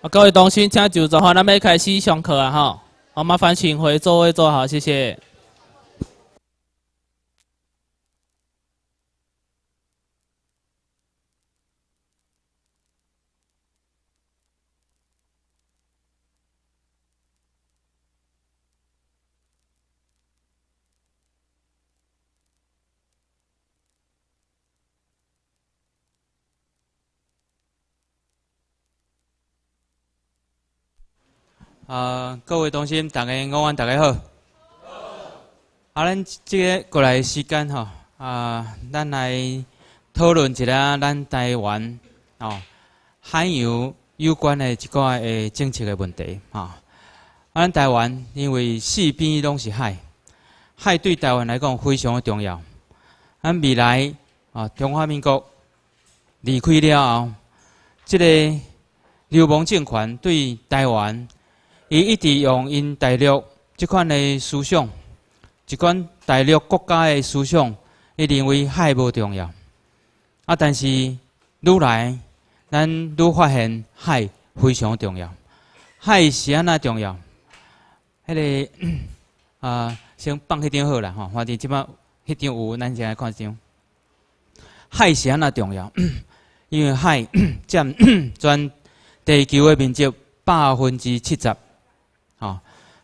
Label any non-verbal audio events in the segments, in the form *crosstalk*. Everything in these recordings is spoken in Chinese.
啊，各位同学，请就坐哈，咱要开始上课啊哈，好麻烦请回座位坐好，谢谢。啊，各位同心，大家午安，大家好。啊，咱即个过来时间吼，啊，咱来讨论一下咱台湾哦，海洋有关的一个诶政策诶问题啊，咱台湾因为四边拢是海，海对台湾来讲非常诶重要。咱未来啊，中华民国离开了后，即个流氓政权对台湾，伊一直用因大陆即款诶思想，即款大陆国家诶思想，伊认为海无重要。啊，但是愈来咱愈发现海非常重要。海是安那重要？迄个 *clears throat* 啊，先放迄张好啦吼，我伫即摆迄张有咱先来看一张。海是安那重要？因为海 *coughs* 占 *coughs* 全地球诶面积百分之七十。啊，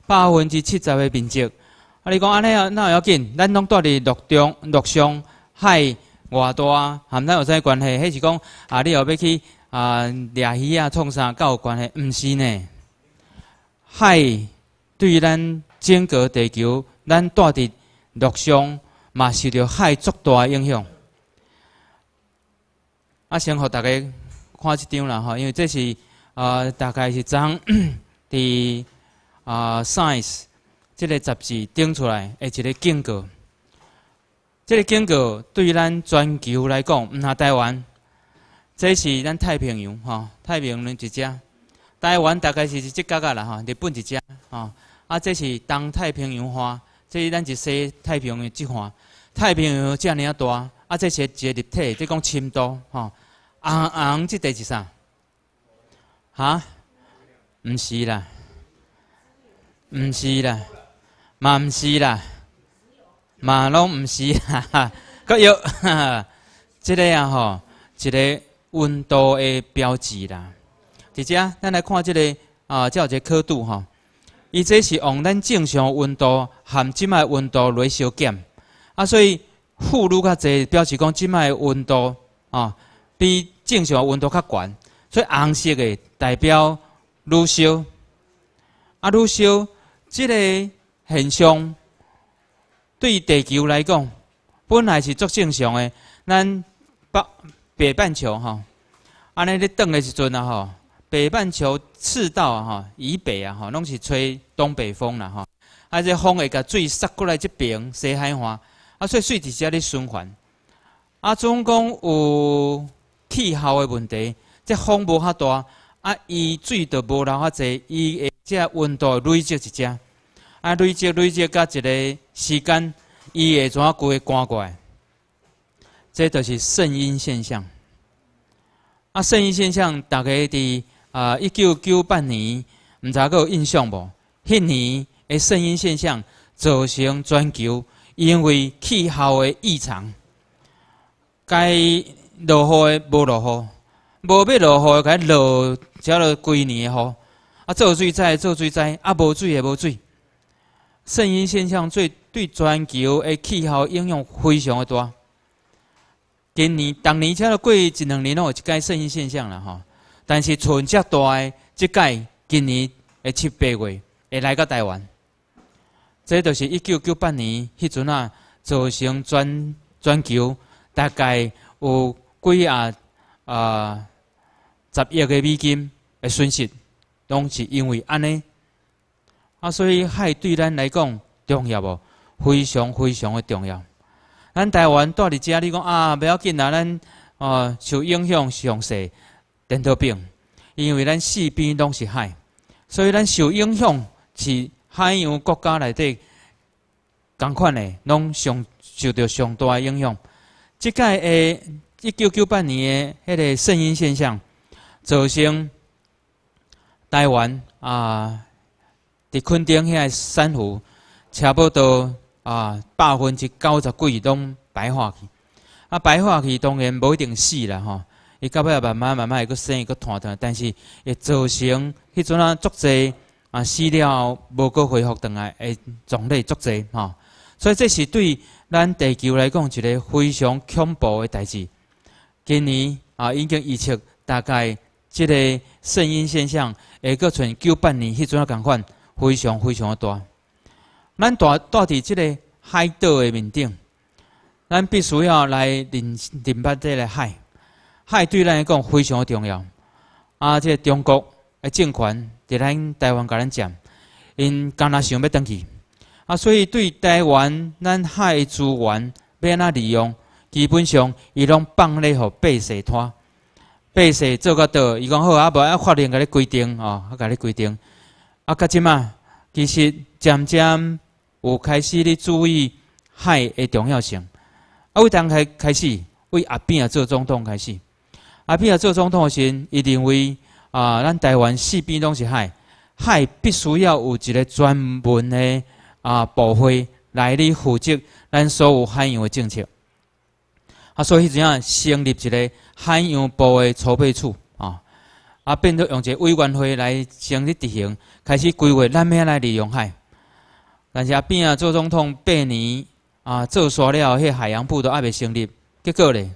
百分之七十的面积，啊，你讲安尼，那要紧？咱拢住伫陆中、陆上海外大，含咱有啥关系？迄是讲啊，你后尾去啊，掠鱼啊，创啥，甲有关系？毋是呢，海对于咱整个地球，咱住伫陆上，嘛受着海足大的影响。啊，先互大家看一张啦，吼，因为这是啊，大概是昏 *coughs* 伫。啊，science 这个杂志顶出来，一个警告。这个警告对咱全球来讲，毋哈台湾，这是咱太平洋，吼，太平洋一只，台湾大概是只角角啦，吼，日本一只，吼，啊，这是东太平洋花，这是咱一西太平洋一花，太平洋遮尔啊大，啊，这是一个立体，即讲深度，吼，红红即地是啥？哈？唔是啦。毋是啦，嘛毋是啦，嘛拢毋是啦。佮有即个啊吼，一个温度的标志啦。而且，咱来看即个啊，叫一个刻度吼，伊这是往咱正常温度含即卖温度略相减，啊，所以负数较侪，表示讲即卖温度啊比正常温度较悬。所以红色的代表愈烧啊愈烧。即个现象对地球来讲，本来是足正常的。咱北北半球哈，安尼伫转的时阵啊吼，北半球赤道哈以北啊吼，拢是吹东北风啦吼。啊，即风会甲水塞过来，即边西海岸，啊，所以水伫时伫循环。啊，总共有气候的问题，即风无遐大，啊，伊水就无流后侪，伊诶即温度累积一只。啊，累积累积到一个时间，伊会怎个会关过来？这就是圣婴现象。啊，圣婴现象，大家伫啊，一九九八年，毋唔查有印象无？迄年诶，圣婴现象造成全球因为气候诶异常，该落雨诶无落雨，无要落雨诶，该落遮落几年诶雨，啊，做水灾做水灾，啊，无水诶无水。圣婴现象最对全球的气候影响非常的大。今年当年前了过一两年哦，一改圣婴现象了吼。但是存遮大诶，即届今年诶七八月会来到台湾。即就是一九九八年迄阵啊，造成全全球大概有几啊啊十亿个美金诶损失，拢是因为安尼。啊，所以海对咱来讲重要无？非常非常的重要。咱台湾住伫遮，汝讲啊，不要紧啊，咱哦受影响上是点头病，因为咱四边拢是海，所以咱受影响是海洋国家内底同款的，拢上受到上大影响。即届诶，一九九八年诶，迄个圣婴现象造成台湾啊。伫昆顶遐个珊瑚，差不多啊百分之九十几拢白化去。啊，白化去当然无一定死啦，吼！伊到尾也慢慢慢慢会阁生一个团团，但是会造成迄阵啊，足侪啊死了无阁恢复倒来，诶种类足侪吼。所以这是对咱地球来讲一个非常恐怖的代志。今年啊，已经预测大概即个圣婴现象会阁存九八年迄阵啊共款。非常非常的大，咱大大伫即个海岛的面顶，咱必须要来认认捌这个海。海对咱来讲非常的重要。啊，即个中国的政权伫咱台湾甲咱讲，因敢那想要登去。啊，所以对台湾咱海的资源要那利用，基本上伊拢放咧互白世拖，白世做个到，伊讲好啊，无啊法院甲你规定哦，啊甲你规定。啊，较即嘛，其实渐渐有开始咧注意海诶重要性。啊，为当开开始，为阿扁啊做总统开始，阿扁啊做总统时，一定为啊，咱台湾四边拢是海，海必须要有一个专门诶啊，部会来咧负责咱所有海洋诶政策。啊，所以怎样成立一个海洋部诶筹备处？啊，变做用一个委员会来成立执行，开始规划咱要来利用海。但是啊，变啊，做总统八年啊，做完了迄海洋部都还袂成立。结果咧，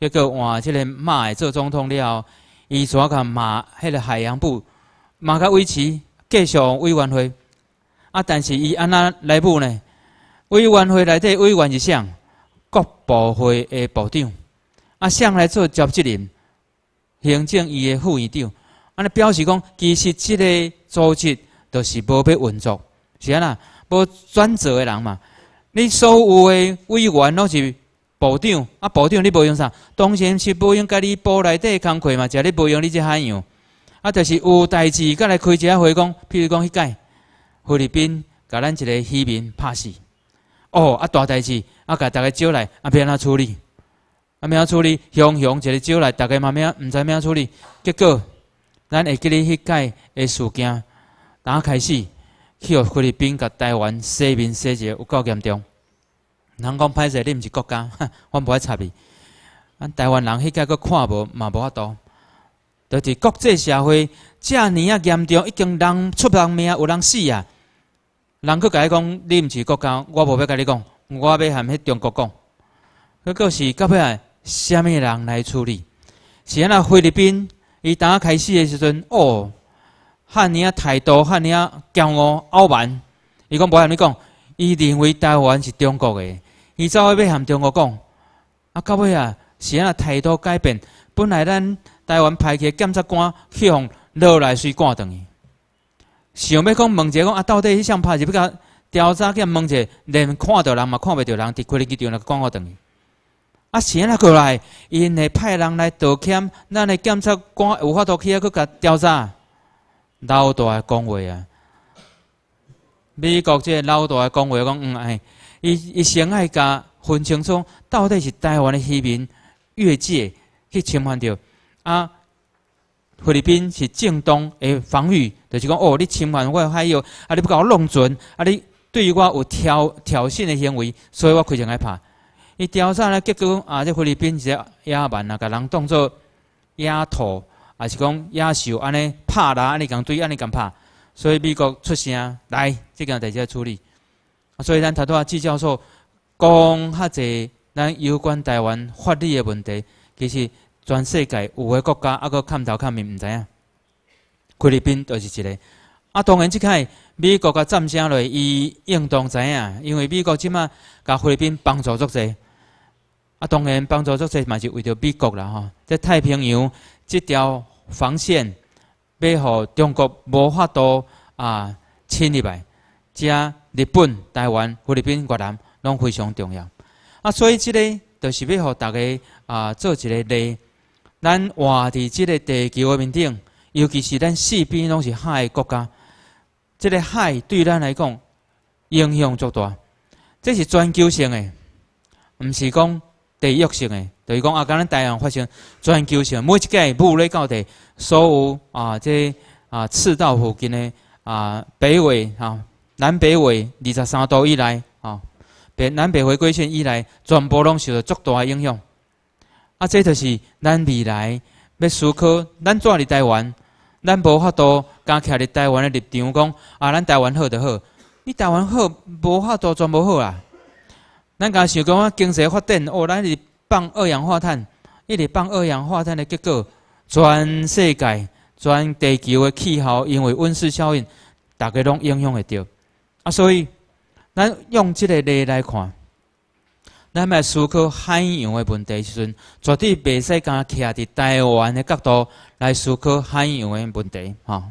结果换即个马做总统了，伊怎甲马迄个海洋部马甲维持继续委员会。啊，但是伊安那来部呢？委员会内底委员是啥？各部会诶部长啊，谁来做召接人？行政院的副院长，安尼表示讲，其实即个组织都是无要运作，是安尼无专责的人嘛。你所有的委员拢是部长，啊部长你无用啥，当然是无用甲你部内底工课嘛，即你无用你即海样。啊，就是有代志，甲来开一下会，讲，譬如讲迄届菲律宾甲咱一个渔民拍死，哦，啊大代志，啊甲大家招来，啊安怎处理。阿咩处理，熊熊一个招来，大家嘛咪啊，唔知咩处理，结果咱会记咧迄届诶事件，刚开始，去互菲律宾甲台湾洗面洗舌，有够严重。人讲歹势，你毋是国家，*laughs* 我无爱插你。啊，台湾人迄届阁看无，嘛无法度。就是国际社会，遮尔啊严重，已经人出人命，有人死啊。人阁讲，你毋是国家，我无要甲你讲，我要含迄中国讲。迄个是到尾虾米人来处理？是啊，那菲律宾伊打开始的时阵，哦，汉尼啊态度汉尼啊骄傲傲慢，伊讲无向你讲，伊认为台湾是中国的，伊走去要向中国讲。啊，到尾啊，是啊态度改变，本来咱台湾派去检察官去，互落来水挂断伊。想要讲问者讲啊，到底迄项拍是要甲调查去问者，连看到人嘛？看袂到人，滴亏你去场了，挂我断伊。啊！钱拉过来，因会派人来道歉，咱的检察官有法度去啊，去甲调查。老大的讲话啊，美国这老大的讲话讲，嗯，哎，伊伊先爱甲分清楚，到底是台湾的渔民越界去侵犯着啊？菲律宾是正当的防御，就是讲哦，你侵犯我的海域，啊，你不搞弄船，啊，你对于我有挑挑衅的行为，所以我非常害怕。伊调查呢，结果啊，即菲律宾只野蛮啊，甲人当做野兔，还是讲野兽安尼拍人，安尼讲，对安尼讲拍，所以美国出声来，即代志家处理。所以咱头拄啊，季教授讲较济，咱有关台湾法律的问题，其实全世界有许国家啊，阁看头看面毋知影，菲律宾就是一个。啊，当然，即凯美国个战争类，伊应当知影，因为美国即马甲菲律宾帮助足济，啊，当然帮助足济，嘛是为着美国啦，吼。在太平洋即条防线，要互中国无法度啊，侵入来，遮日本、台湾、菲律宾、越南，拢非常重要。啊，所以即个就是要互大家啊，做一个例，咱活伫即个地球面顶，尤其是咱四边拢是海国家。这个海对咱来讲影响足大，这是全球性的，唔是讲地域性的。就是讲啊，今咱台湾发生全球性，每一届舞咧到底所有啊，这啊赤道附近的啊北纬啊南北纬二十三度以内啊，北南北回归线以内，全部拢受到足大的影响。啊，这就是咱未来要思考，咱住伫台湾，咱无法度。敢徛伫台湾的立场讲，啊，咱台湾好就好。你台湾好，无法度全部好啦。咱敢想讲，啊，经济发展，哦，咱是放二氧化碳，一直放二氧化碳的结果，全世界、全地球的气候，因为温室效应，大家拢影响会到。啊，所以咱用这个例来看，咱来思考海洋的问题时阵，绝对袂使敢徛伫台湾的角度来思考海洋的问题，吼。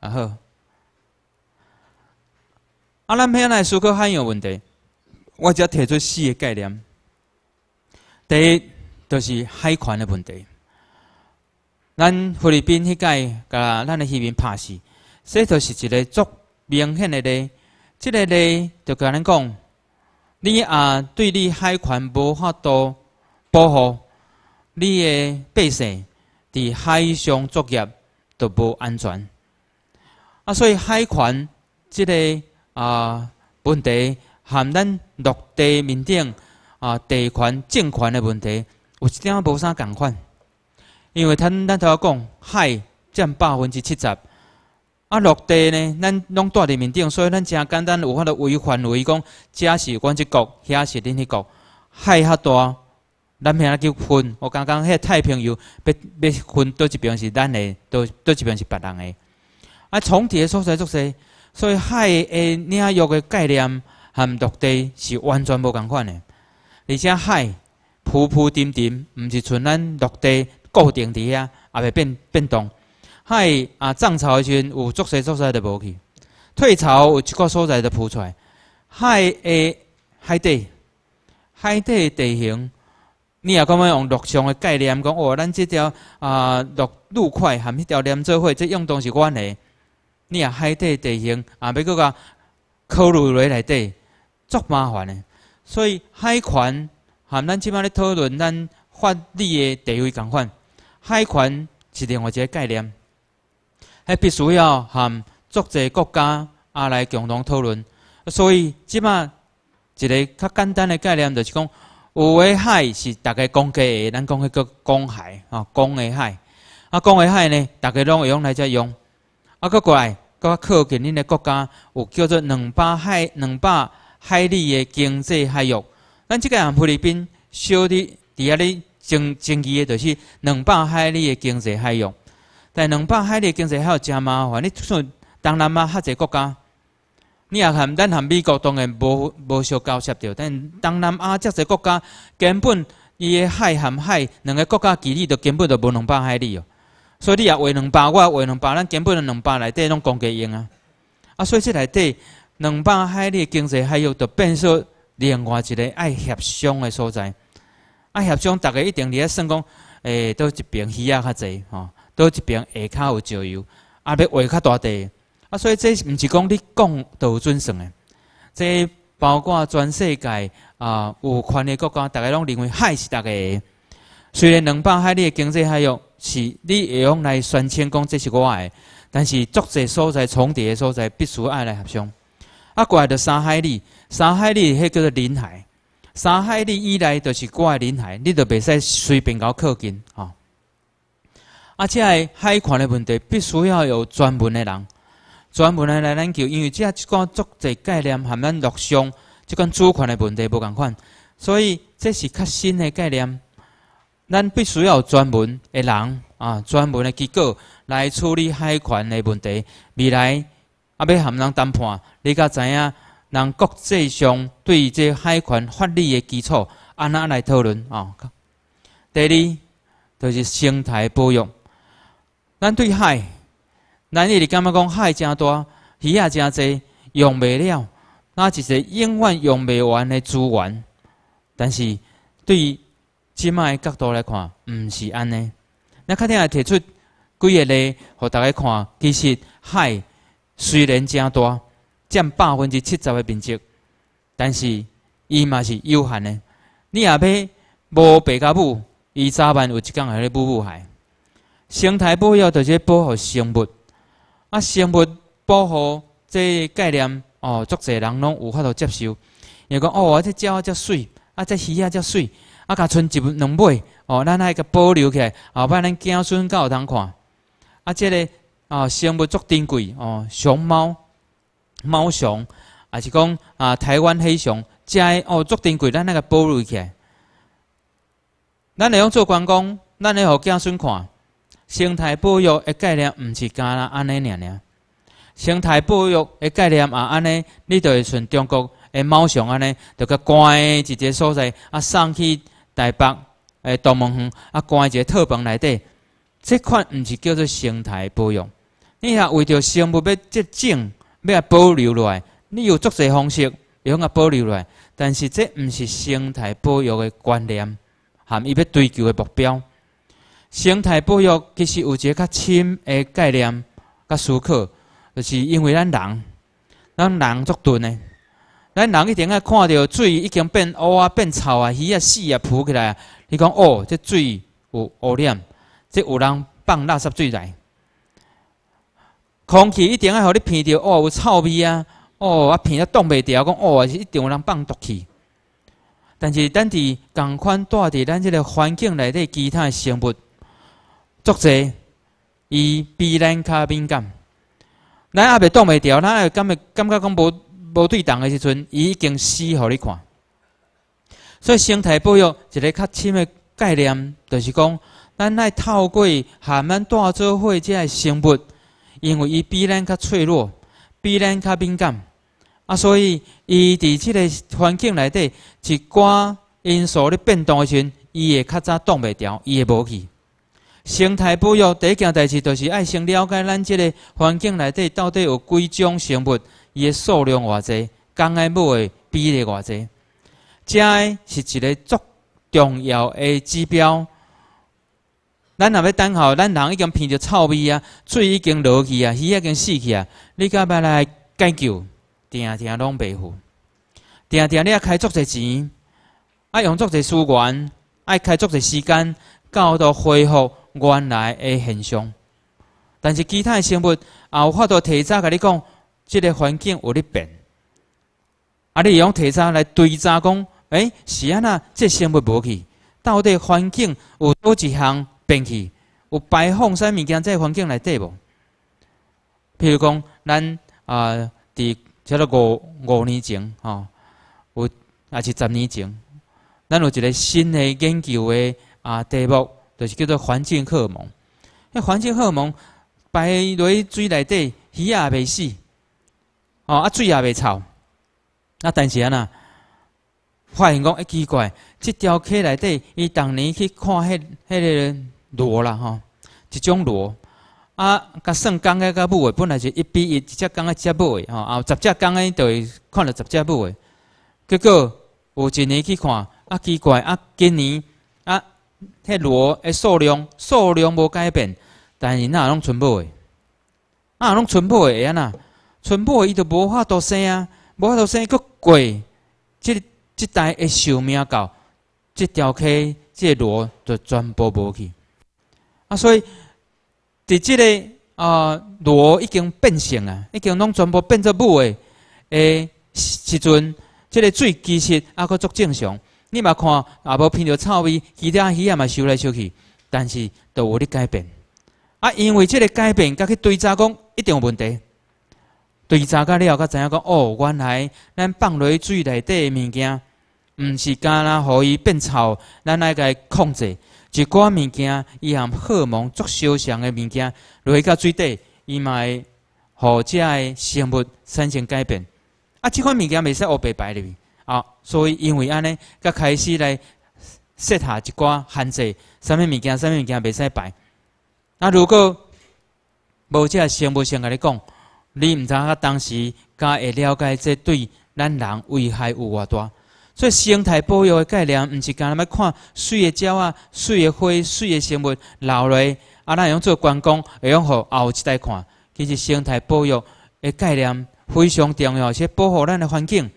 啊，好。啊，咱遐来思考海洋问题，我只提出四个概念。第一，就是海权的问题。咱菲律宾迄届甲咱的迄民拍死，这就是一个足明显的例。即个例就甲咱讲，你啊对你海权无法度保护，你的百姓伫海上作业著无安全。啊，所以海权这个啊问题，含咱陆地面顶啊，地权、政权的问题，有一点无啥共款。因为，咱咱头下讲海占百分之七十，啊，陆地呢，咱拢住伫面顶，所以咱正简单有法度围范围讲，遮是阮一国，遐是恁迄国。海较大，咱遐就分。我刚刚个太平洋，要要分到一边是咱的，到到一边是别人的。啊，重叠所在，作少，所以海的领域的概念和陆地是完全无共款的。而且海浮浮沉沉，毋是像咱陆地固定伫遐，也会变变动。海啊涨潮的时阵，有足少所在就无去；退潮有一个所在就浮出来。海的海底，海底的地形，你也讲要用陆上的概念讲，哦，咱即条啊陆陆块含迄条连做伙，即样东是阮的。你啊，海底地形啊，要搁个考虑落来底，足麻烦的。所以海权含咱即摆咧讨论咱法律的地位共款，海权是另外一个概念，还必须要含足侪国家啊来共同讨论。所以即摆一个较简单的概念就是讲，有诶海是大家公家诶，咱讲迄个公海啊，公诶海。啊，公诶海呢，大家拢会用来遮用。啊，佫过来较靠近恁个国家，有叫做两百海、两百海里个经济海域。咱即个菲律宾小的，底下咧经经济的，就是两百海里个经济海域。但两百海里经济海域真麻烦，你像东南亚遐济国家，你也含咱含美国，当然无无相交涉着。但东南亚遮济国家，根本伊个海含海两个国家距离，都根本都无两百海里哦。所以你也画两百，我也画两百，咱根本就两百内底拢供给用啊！啊，所以这内底两百海里经济海域，就变作另外一个爱协商的所在。爱协商，大家一定咧算讲，诶，倒一边鱼仔较济吼，倒一边下骹有石油，啊，要画较大地。啊，所以这毋是讲你共有准算的，这包括全世界啊有权的国家，大家拢认为海是大个。虽然两百海里的经济海域，是，你会用来宣称讲这是我的，但是作者所在重叠的所在，必须爱来合相。啊，过来到三海里，三海里迄叫做临海，三海里以来就是我的临海，你就袂使随便搞靠近啊。即个海权的问题，必须要有专门的人，专门的来研究，因为遮即款作者概念含咱陆上即款主权的问题无共款，所以这是较新的概念。咱必须要专门诶人啊，专门诶机构来处理海权诶问题。未来啊，要含人谈判，你甲知影人国际上对于这海权法律诶基础安怎来讨论啊？第二就是生态保育。咱对海，咱一直感觉讲海真大，鱼也真侪，用不了，那是永远用未完诶资源。但是对于即卖角度来看，毋是安尼。那肯定也提出几个例，互大家看。其实海虽然真大，占百分之七十的面积，但是伊嘛是有限的。你阿要无白加母，伊早晚有一工会咧母母海。生态保护就是保护生物，啊，生物保护这概念哦，足侪人拢有法度接受。伊讲哦，这鸟遮水，啊，这鱼啊遮水。啊！甲存一两尾哦，咱爱甲保留起来，后摆咱子孙够有通看。啊，这个啊，生物足珍贵哦，熊猫猫熊，还是讲啊，台湾黑熊，这哦足珍贵，咱那个保留起来。咱会用做观光，咱会互子孙看。生态保育的概念毋是干啦，安尼尔尔。生态保育的概念啊，安尼，你就会像中国诶猫熊安尼，就甲关一个所在啊，送去。台北诶，动物园啊，关一个套房内底，即款毋是叫做生态保育。你若为着生物要即种要保留落来，你有作侪方式要保留落来，但是即毋是生态保育诶观念含伊要追求诶目标。生态保育其实有一个较深诶概念，较深刻，就是因为咱人，咱人作钝诶。咱人一定爱看到水已经变乌啊、变臭啊，鱼啊死啊、浮起来啊。你讲哦，这水有污染，这有人放垃圾水来。空气一定爱互你鼻到哦，有臭味啊。哦，啊，鼻啊挡袂牢，讲哦，一定有人放毒气。但是咱伫共款住伫咱即个环境内底，其他生物，作者伊比咱较敏感，咱也袂挡袂牢，咱也感觉感觉讲无。无对党的时阵，伊已经死，互你看。所以生态保育一个较深的概念，就是讲，咱爱透过含慢大做伙，即个生物，因为伊比咱较脆弱，比咱较敏感。啊，所以伊伫即个环境内底，一寡因素咧变动的时，阵，伊会较早挡袂牢，伊会无去。生态保育第一件代志，就是爱先了解咱即个环境内底到底有几种生物。伊个数量偌济，讲个要个比例偌济，遮个是一个足重要个指标。咱若欲等候，咱人已经闻着臭味啊，水已经落去啊，鱼已经死去啊，你敢欲来解救？定定拢袂赴，定定你啊开足济钱，啊用足济资源，爱开足济时间，到到恢复原来个现象。但是其他生物也有法度提早甲你讲。即个环境有咧变，啊！你用提查来对查讲，哎，是啊那即生物无去，到底环境有多一项变去？有排放啥物件在环境内底无？譬如讲，咱啊，伫遮做五五年前吼，有也是十年前，咱有一个新的研究的啊题目，就是叫做环境荷尔蒙。迄环境荷尔蒙摆落水内底，鱼也未死。哦，啊，水也袂臭，啊，但是啊呐，发现讲一奇怪，这条溪内底，伊当年去看迄迄个螺啦，吼，一种螺，啊，甲算刚的甲母的，本来是一比一，一只刚的一只母的，吼，啊，十只刚开就会看到十只母的，结果有一年去看，啊，奇怪，啊，今年啊，迄螺的数量数量无改变，但是呐，拢纯母的，啊，拢纯母的，安呐。全部伊就无法度生啊，无法度生，佫过即即代会寿命到，即条溪即螺就全部无去啊。所以伫即个啊螺已经变性啊，已经拢全部变做母的诶时阵，即个水其实还阁足正常。你嘛看也无闻着臭味，其他鱼也嘛收来收去，但是都有咧改变啊。因为即个改变甲去对照讲一定有问题。对，查甲了后，佮知影讲，哦，原来咱放落水内底的物件，毋是干啦，互伊变臭，咱来伊控制。一寡物件，伊含荷尔蒙足相像的物件，落去到水底，伊嘛会，互遮的生物产生改变。啊，即款物件袂使黑白排入去，啊，所以因为安尼，才开始来设下一寡限制，甚物物件，甚物物件袂使摆。啊，如果无遮生物先甲你讲。你毋知影，当时敢会了解这对咱人危害有偌大，所以生态保育的概念，毋是干嚕要看水的鸟啊、水的花、水的生物留落啊，咱用做观光，用互后一代看，其实生态保育的概念非常重要，是保护咱的环境，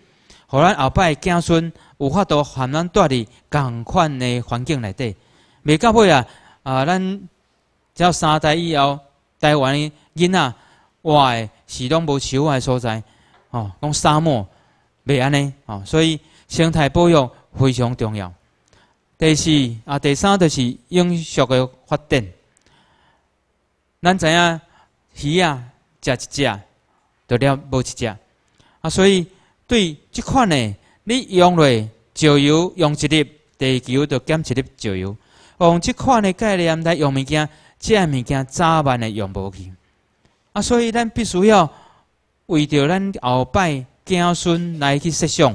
互咱后摆的子孙有法度含咱住伫共款的环境内底。未到尾啊，啊，咱只要三代以后台湾的囡仔的是拢无树诶所在，哦，讲沙漠袂安尼，哦，所以生态保育非常重要。第四啊，第三就是永续的发展。咱知影鱼啊，食一只，就了，无一只。啊，所以对即款的，你用落石油用一粒，地球就减一粒石油。用即款的概念来用物件，借物件，早晚的用无去。啊，所以咱必须要为着咱后的子孙来去设想。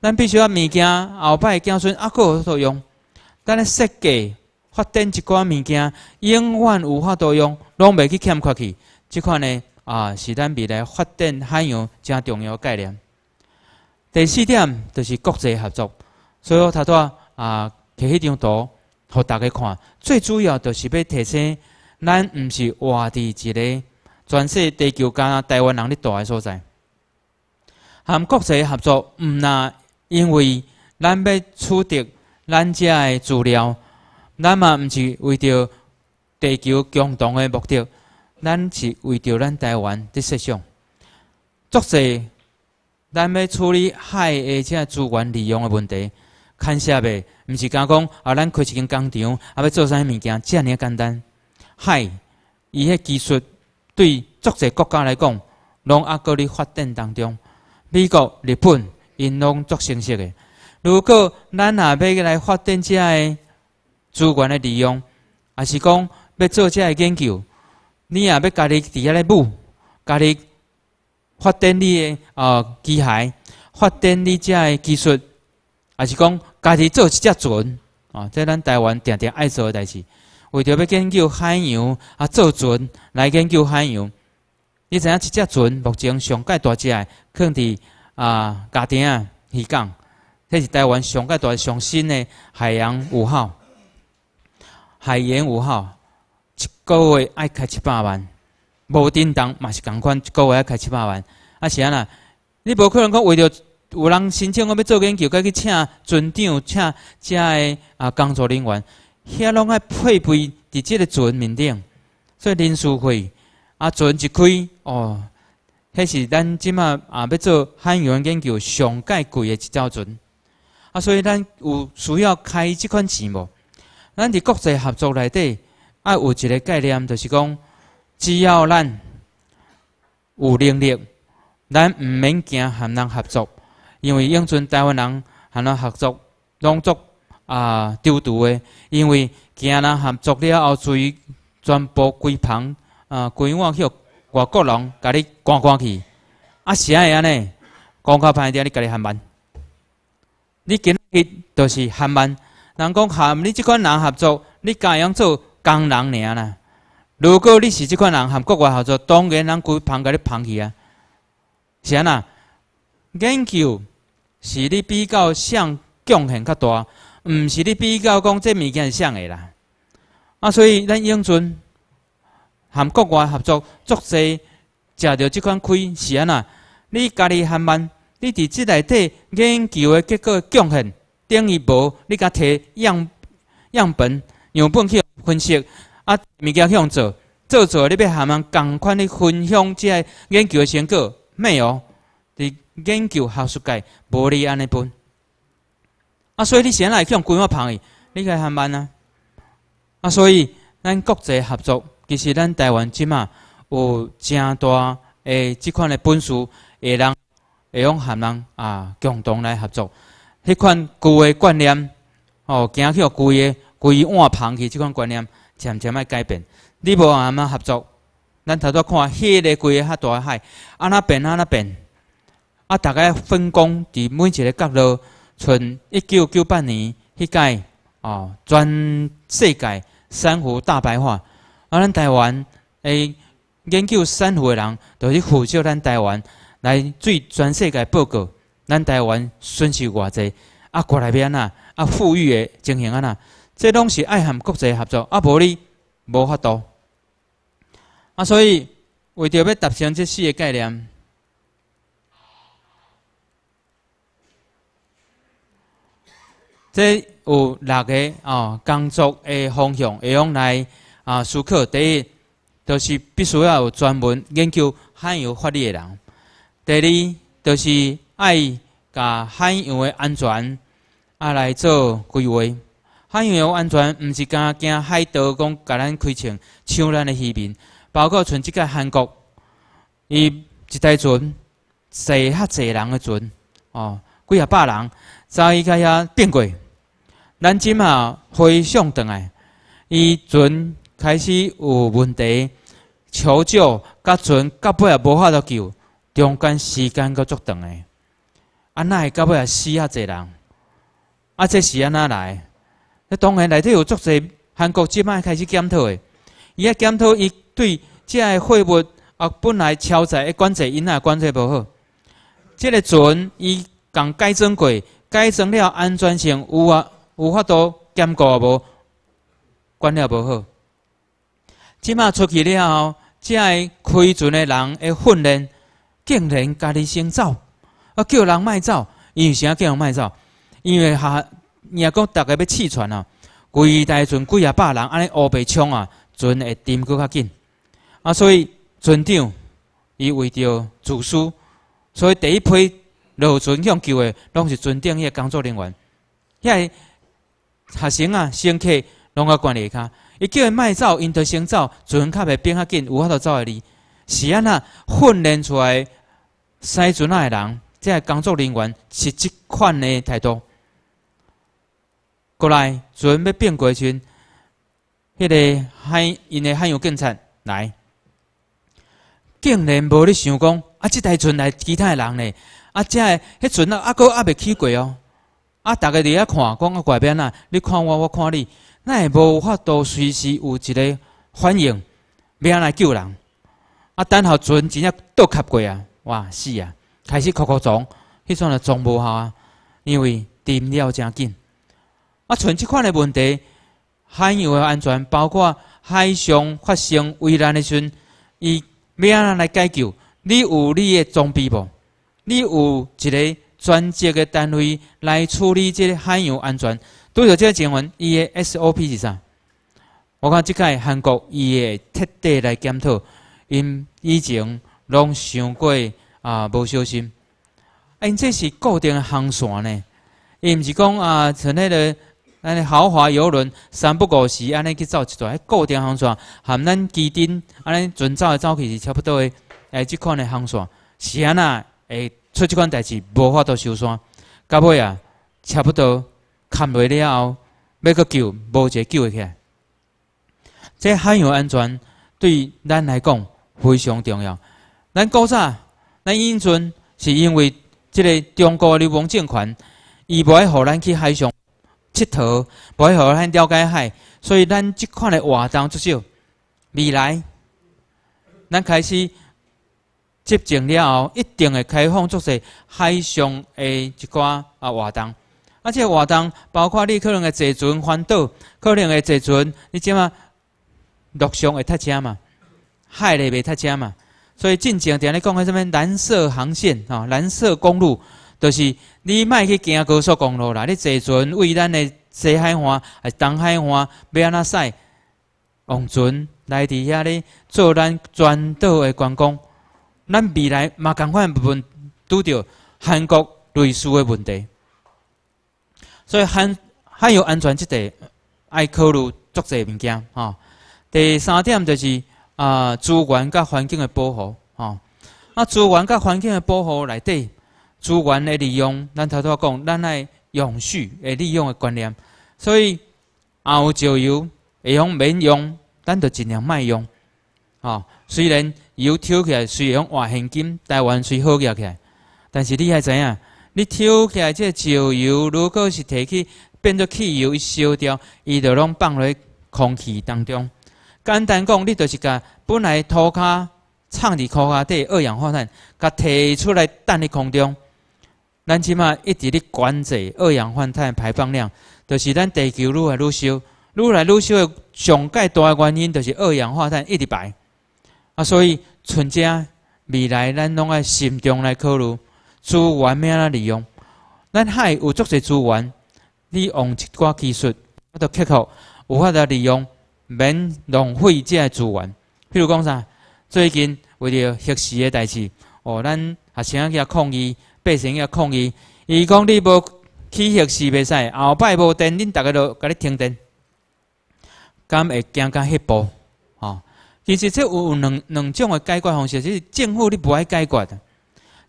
咱必须要物件后的子孙啊够度用，但是设计发展一寡物件，永远有法度用，拢袂去欠缺去。即款呢啊，是咱未来发展海洋正重要概念。第四点就是国际合作。所以我头拄啊，摕迄张图，互大家看，最主要就是要提醒咱，毋是活地即个。全世界地球，干台湾人咧大个所在，含国际合作，毋若因为咱要取得咱遮个资料，咱嘛毋是为着地球共同个目的，咱是为着咱台湾伫设想。作势，咱要处理海而遮资源利用个问题，牵涉个毋是干讲啊，咱开一间工厂，啊要做啥物件，遮尔简单。海，伊迄技术。对，足侪国家来讲，拢阿伫发展当中。美国、日本，因拢足成熟的。如果咱也要来发展遮个资源的利用，也是讲要做遮个研究，你也要家己伫遐咧舞，家己发展你的呃机械，发展你遮个技术，也是讲家己做一只船，啊，即咱台湾定定爱做个代志。为着要研究海洋，啊，做船来研究海洋。你知影一只船目前上界大只诶，放伫啊，家庭啊，鱼港，迄是台湾上界大、上新诶，海洋五号。海洋五号一个月爱开七百万，无点动嘛是共款，一个月爱开七百万。啊，是安那？你无可能讲为着有人申请，我要做研究，该去请船长，请遮的啊工作人员。遐拢爱配备伫即个船面顶，做临时费，啊船一开，哦，迄是咱即马啊要做海洋研究上介贵的一条船，啊，所以咱有需要开即款钱无？咱伫国际合作内底，爱有一个概念，就是讲，只要咱有能力，咱毋免惊含人合作，因为永存台湾人含人合作，拢足啊！丢度的，因为惊人合作了后，随全部归芳啊，规碗去外国人家己赶赶去啊，是安尼安呢？讲较歹听，你家己含慢，你今日就是含慢。人讲含你即款人合作，你家己用做工人尔啦。如果你是即款人含国外合作，当然人归芳家己芳去啊。是安呐？眼球是你比较向贡献较大。毋是你比较讲这物件是啥的啦，啊，所以咱永春含国外合作作细，食着即款亏是安那？你家己含慢，你伫即内底研究的结果贡献等于无，你家摕样样本样本去分析啊，物件向做做做，你要含慢共款去分享即个研究的成果，没有，伫研究学术界无你安尼分。啊，所以你先来去向规瓦旁去，你个喊慢啊！啊，所以咱国际合作，其实咱台湾即满有正大诶，即款诶本事，会通会用含人啊共同来合作。迄款旧诶观念，哦，惊去互旧诶龟瓦旁去，即款观念渐渐要改变。你无安慢合作，咱头拄看迄个规个较大海，安那变安那变，啊大个分工伫每一个角落。从一九九八年迄届哦，全世界珊瑚大白话。啊，咱台湾诶，研究珊瑚诶人，就是负责咱台湾来对全世界报告，咱台湾损失偌济，啊，国内边啊，啊，富裕的情形啊，呐，这拢是爱含国际合作，啊，无你无法度。啊，所以为着要达成这四个概念。即有六个哦，工作诶方向会用来啊思考。第一，就是必须要有专门研究海洋法律诶人。第二，就是爱甲海洋诶安全啊来做规划。海洋诶安全毋是讲惊海盗讲甲咱开枪抢咱诶渔民，包括像即个韩国，伊一台船坐较侪人诶船，哦，几啊百人，早伊经遐变轨。咱即马回想倒来，伊船开始有问题，求救，甲船到尾也无法度救，中间时间阁足长诶。安奈会到尾也死遐济人，啊，这是安怎来？你当然内底有足济韩国即摆开始检讨诶，伊啊检讨伊对即个货物啊本来超载，管制因也管制无好，即个船伊共改装过，改装了安全性有啊。有法度兼顾也无，管了无好。即马出去了后，即个开船的人，的训练竟然家己先走，啊叫人卖走，因为啥叫人卖走？因为下若讲大家要弃船啊，规台船几啊百人，安尼乌白冲啊，船会沉佫较紧啊。所以船长伊为着自私，所以第一批落船向救的拢是船顶个工作人员，遐。为。学生啊，乘客拢要管理卡，伊叫伊卖走，因着先走，船卡袂变较紧，有法度走下哩。是安那训练出来开船啊的人，即个工作人员是即款的态度。过来，船要变过船，迄个海因的海洋警察来，竟然无咧想讲啊！即台船来其他的人咧，啊！真诶，迄船啊阿哥阿未去过哦。啊！大家伫遐看，讲啊怪变呐！你看我，我看你，咱会无法度随时有一个反应，安来救人？啊！等候船真正倒卡过啊！哇，是啊，开始哭哭撞，迄阵就撞无效啊，因为沉了真紧。啊，像即款的问题，海洋的安全，包括海上发生危难的时，阵，以咩人来解救？你有你的装备无？你有一个？专职嘅单位来处理这海洋安全，着即个新闻，伊嘅 SOP 是啥？我看即届韩国伊会特地来检讨，因以前拢想过啊，无小心。因这是固定航线呢，伊毋是讲啊，像迄个尼豪华游轮三不五时安尼去走一段，固定航线含咱机顶安尼船走来走去是差不多的，诶，即款的航线是安那诶。出即款代志无法度收山，到尾啊，差不多看袂了后，要搁救，无一个救会起。来。这海洋安全对咱来讲非常重要。咱古早，咱以前是因为即个中国流氓政权，伊无爱互咱去海上佚佗，无爱互咱了解海，所以咱即款的活动出手。未来，咱开始。接种了后，一定会开放做些海上的一寡啊活动，而且活动包括你可能会坐船环岛，可能会坐船，你知嘛？陆上会踏车嘛？海里袂踏车嘛？所以进前定咧讲迄甚物蓝色航线啊，蓝色公路，就是你莫去行高速公路啦，你坐船为咱的西海岸啊、东海岸要安怎驶？用船来伫遐咧做咱全岛的观光。咱未来嘛，赶快问拄着韩国类似的问题，所以韩海有安全即块爱考虑足侪物件吼。第三点就是啊，资源甲环境的保护吼。啊，资源甲环境的保护内底资源的利用，咱头头讲，咱爱永续诶利用的观念。所以，有石油会用免用，咱就尽量卖用，吼。虽然。油抽起来虽然换现金，台湾虽好起，来，但是你还知影？你抽起来这石油，如果是提起变做汽油烧掉，伊就拢放落去空气当中。简单讲，你就是甲本来涂骹厂伫涂骹底二氧化碳，甲提出来等咧空中。咱即码一直咧管制二氧化碳排放量，就是咱地球愈来愈少，愈来愈少。上界大原因就是二氧化碳一直排。啊，所以，春节未来咱拢爱慎重来考虑资源安怎利用，咱海有足侪资源，你用一寡技术，啊，到克服有法度利用，免浪费这资源。譬如讲啥，最近为了核习的代志，哦，咱学生要抗议，百姓要抗议，伊讲你无去核习袂使，后摆无电，恁逐个都甲你停电，敢会惊甲迄步？其实这有两两种诶解决方式，就是政府你不爱解决，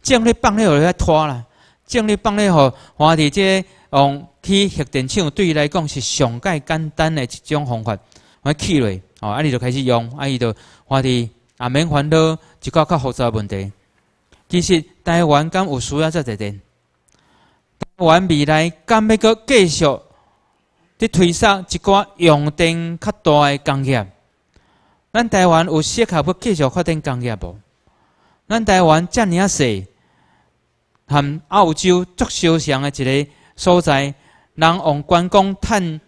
政府放咧后遐拖啦，政府放咧互华帝即用去核电厂，对伊来讲是上解简单的一种方法，我去咧，哦，啊你就开始用，啊伊就华帝也免烦恼一寡较复杂问题。其实台湾敢有需要这一电，台湾未来敢要阁继续伫推撒一寡用电较大诶工业。咱台湾有适合要继续发展工业无？咱台湾遮尔啊细，含澳洲足相像的一个所在，人往观光趁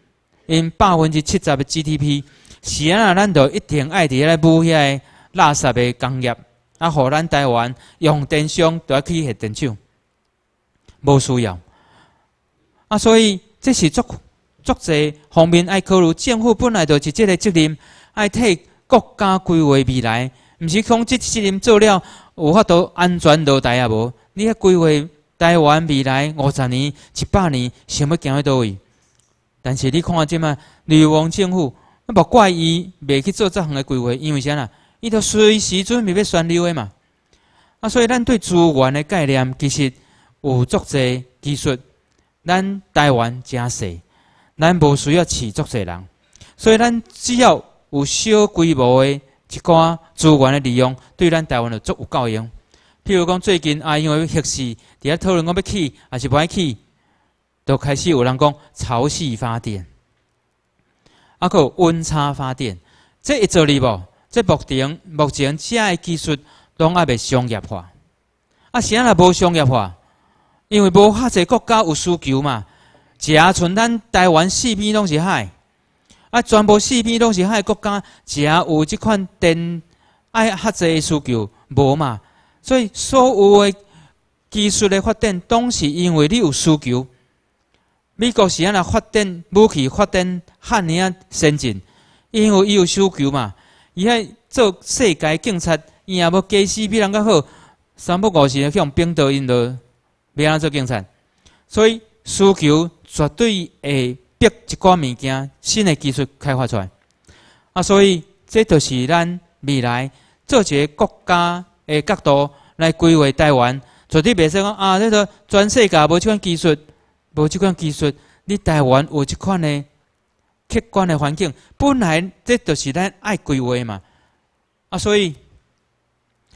因百分之七十的 GDP，是啊，咱就一定爱伫个补遐垃圾的工业，啊！互咱台湾用电商对去个电厂，无需要，啊！所以即是足足侪方面爱考虑，政府本来就是即个责任爱替。国家规划未来，毋是讲即责任做了有法度安全落台啊无？你遐规划台湾未来五十年、一百年，想要行去倒位？但是你看即卖女王政府，无怪伊袂去做这项的规划，因为啥啦？伊都随时准备要选溜的嘛。啊，所以咱对资源的概念其实有足济技术，咱台湾真细，咱无需要饲足济人，所以咱只要。有小规模的一寡资源的利用，对咱台湾就足有教用。譬如讲，最近啊，因为核市伫遐讨论讲要去，还是不爱去，都开始有人讲潮汐发电，啊，有温差发电，这一做哩无，这目前目前遮的技术拢爱袂商业化。啊，啥也无商业化，因为无哈济国家有需求嘛，遮啊，咱台湾四边拢是海。啊！全部四边拢是海国家，只啊有即款电，爱较济需求无嘛。所以所有诶技术诶发展，都是因为你有需求。美国是安尼发展武器，发展汉尼啊先进，因为伊有需求嘛。伊爱做世界警察，伊也要加四比人较好。三不五时向冰岛、印度安人做警察，所以需求绝对会。逼一寡物件，新的技术开发出来，啊，所以这就是咱未来做一个国家的角度来规划台湾，绝对袂说讲啊，你个全世界无即款技术，无即款技术，你台湾有即款的客观的环境本来这就是咱爱规划嘛，啊，所以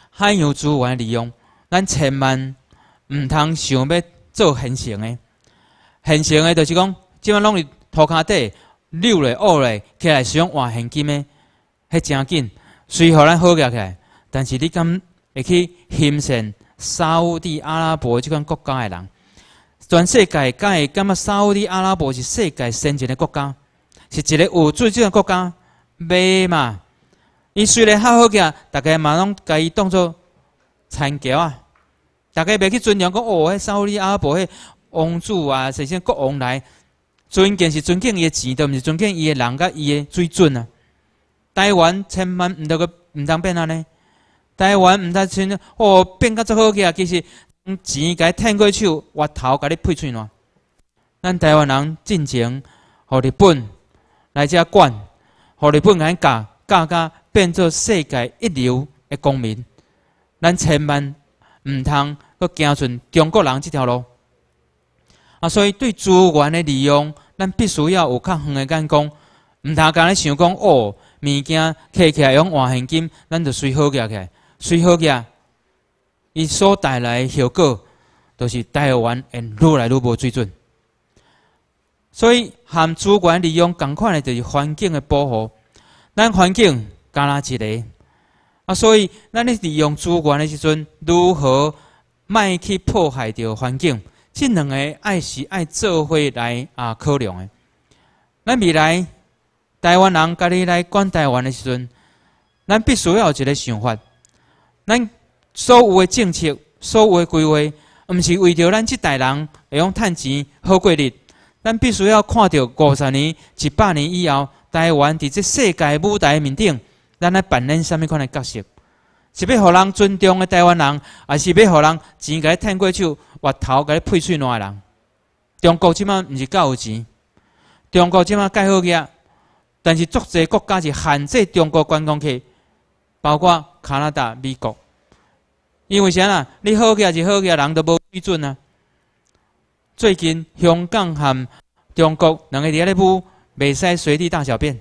海洋资源利用，咱千万毋通想要做现成的，现成的就是讲，即卖拢是。涂骹底溜咧、屙咧，起来想换现金诶，迄真紧。虽互咱好起来，但是你敢会去欣赏沙特阿拉伯即款国家的人？全世界，敢会感觉沙特阿拉伯是世界先进的国家，是一个有水准个国家，买嘛。伊虽然较好起来，大家嘛拢甲伊当做餐桥啊。大家袂去尊重讲哦，沙特阿拉伯迄王主啊，实现国王来。尊敬是尊敬伊的钱，都毋是尊敬伊的人，甲伊的水准啊！台湾千万毋得个毋当变安尼，台湾毋得像哦变甲足好去啊！其实钱伊摊过手，岳头甲你配钱呐。咱台湾人尽情，互日本来遮管，互日本伊教教甲变做世界一流诶公民。咱千万毋通阁行尽中国人即条路。啊，所以对资源的利用，咱必须要有较远的眼光，毋通单咧想讲哦，物件摕起来用换现金，咱就随好起起来，随好起，伊所带来的效果，就是台湾会愈来愈无水准。所以含资源利用共款的，就是环境的保护，咱环境干那一个，啊，所以咱咧利用资源的时阵，如何卖去破坏着环境？这两个爱是爱做伙来啊考量的。咱未来台湾人家你来管台湾的时阵，咱必须要有一个想法。咱所有的政策、所有的规划，毋是为着咱即代人会用趁钱好过日。咱必须要看到五十年、一百年以后，台湾伫这世界舞台面顶，咱来扮演什么款的角色。是要互人尊重的台湾人，也是要互人钱甲你趁过手、挖头甲你配水卵的人。中国即马毋是够有钱，中国即马盖好去啊！但是，足侪国家是限制中国观光客，包括加拿大、美国。因为啥啦？你好去啊，是好去啊，人都无水准啊！最近香港和中国两个伫遐咧，不，袂使随地大小便。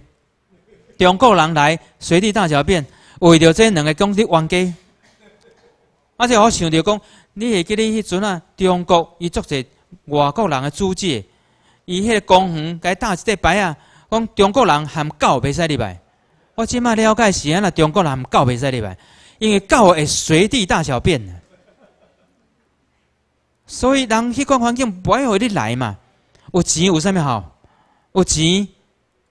中国人来随地大小便。为着这两个公司，冤家，而且我想着讲，你记得迄阵啊，中国伊作一个外国人的租界，伊迄个公园该打一块牌啊，讲中国人含狗袂使入来。我即卖了解是安那中国人含狗袂使入来，因为狗会随地大小便。所以人迄个环境不爱互你来嘛。有钱有啥物好？有钱，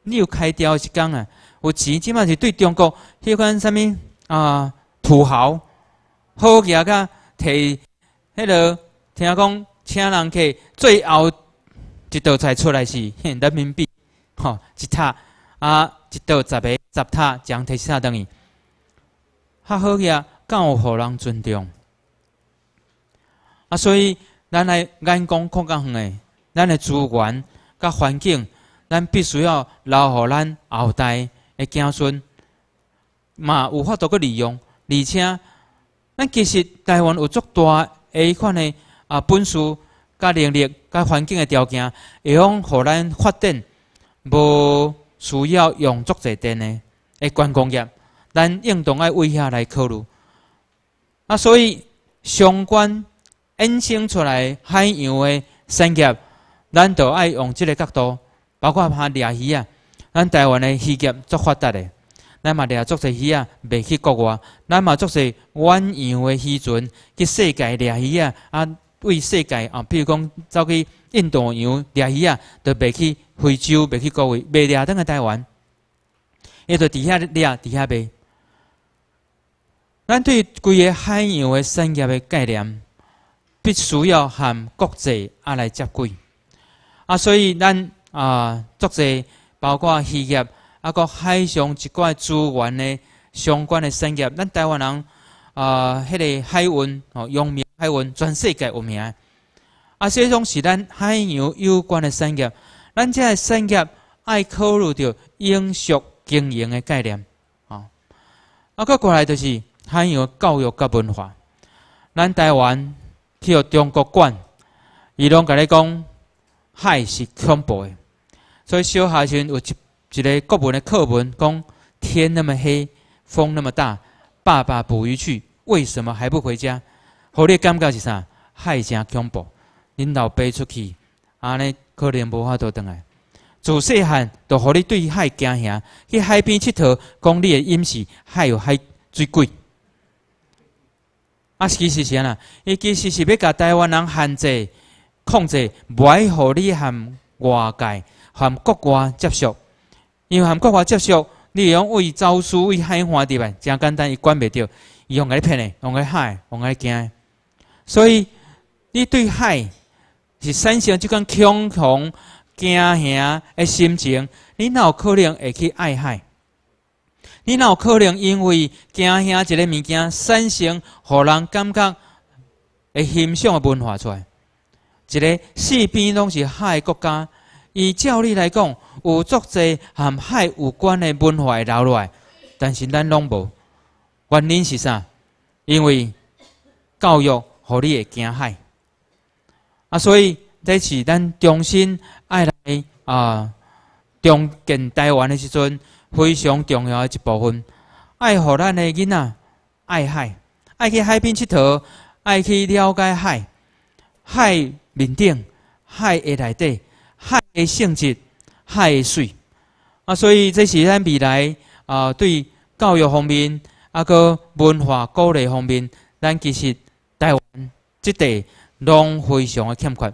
你有开雕一工啊？有钱，即满是对中国迄款啥物啊？土豪好额甲提迄个听讲，请人客，最后一道菜出来是人民币，吼，一塔啊，一道十个十塔，将摕十等于，较好额敢有互人尊重？啊，所以咱来眼光看更远个，咱的资源甲环境，咱必须要留互咱后代。资讯，嘛有法度去利用，而且，咱其实台湾有足大诶一款的啊，本事、甲能力、甲环境的条件，会用互咱发展，无需要用足侪的诶诶，观光业，咱应当爱为遐来考虑。啊，所以相关衍生出来海洋的产业，咱就爱用即个角度，包括拍鱼啊。咱台湾的渔业足发达的，咱嘛掠足济鱼啊，卖去国外。咱嘛足些远洋的渔船去世界掠鱼啊，啊为世界啊，比如讲走去印度洋掠鱼啊，都卖去非洲，卖去国外，卖掠登个台湾，伊著底下掠，底下卖。咱对规个海洋的产业的概念，必须要含国际啊来接轨啊，所以咱啊做些。包括渔业，啊，个海上一寡资源的相关的产业，咱台湾人啊，迄个海运哦，扬名海运，全世界有名。啊，所以讲是咱海洋有关的产业，咱这产业爱考虑着永续经营的概念啊。啊，搁过来就是海洋教育甲文化，咱台湾去互中国管，伊拢甲你讲，海是恐怖的。所以，小学时阵有一一个国文的课文，讲天那么黑，风那么大，爸爸捕鱼去，为什么还不回家？何你感觉是啥？海诚恐怖，恁老爸出去，安尼可能无法度倒来。自细汉都互你对海惊吓，去海边佚佗，讲你的饮食，海有海水贵。啊，其实是安啦？伊其实是欲甲台湾人限制、控制，袂互你含外界。含国外接触，因为含国外接触，你用为招数为海画的吧，真简单，伊管袂着，伊用个骗的，用个害，用个惊。所以你对海是产生即种恐恐惊吓的心情，你有可能会去爱海，你有可能因为惊吓一个物件，产生让人感觉会欣赏的文化出来。一个四边拢是海的国家。以照理来讲，有足侪含海有关的文化留落来，但是咱拢无。原因是啥？因为教育，互你会惊海？啊，所以这是咱重新爱来啊重建台湾的时阵非常重要的一部分。爱，互咱的囡仔爱海，爱去海边佚佗，爱去了解海，海面顶，海的内底。海的性质，海的水啊，所以这是咱未来啊，对教育方面啊，个文化鼓励方面，咱其实台湾即地拢非常的欠缺。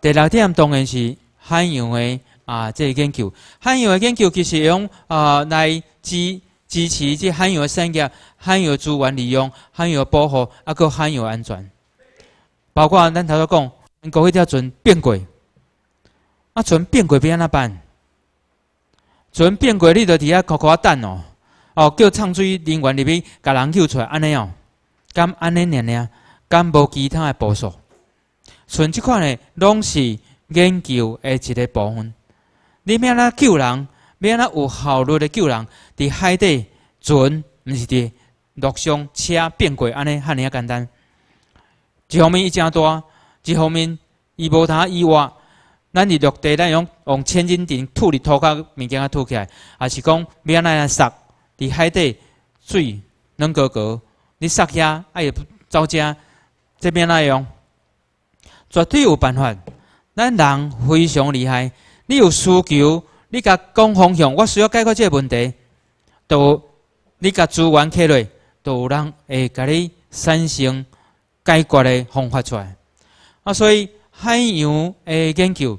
第六点当然是海洋的啊，即、这研究，海洋的研究其实用啊来支支持即海洋的产业，海洋资源利用，海洋保护啊，个海洋安全，包括咱头拄讲。国迄条船变轨，啊，船变轨变安怎办？船变轨你着伫遐靠靠等哦，哦叫创水人员入去，甲人救出来安尼哦，敢安尼念念，敢无其他诶步骤。船即款诶，拢是研究诶一个部分。你安怎救人，安怎有效率诶救人，伫海底船，毋是伫陆上车变轨安尼，尔啊简单。一方面伊诚大。一方面，伊无他意外，咱伫陆地咱用用千斤顶土伫土，骹物件拖起来，也是讲免安尼塞。伫海底水软高高，你塞下，哎也不糟家。这边那样绝对有办法。咱人非常厉害，你有需求，你甲讲方向，我需要解决这问题，都你甲资源起来，都有人会甲你产生解决的方法出来。啊，所以海洋诶研究，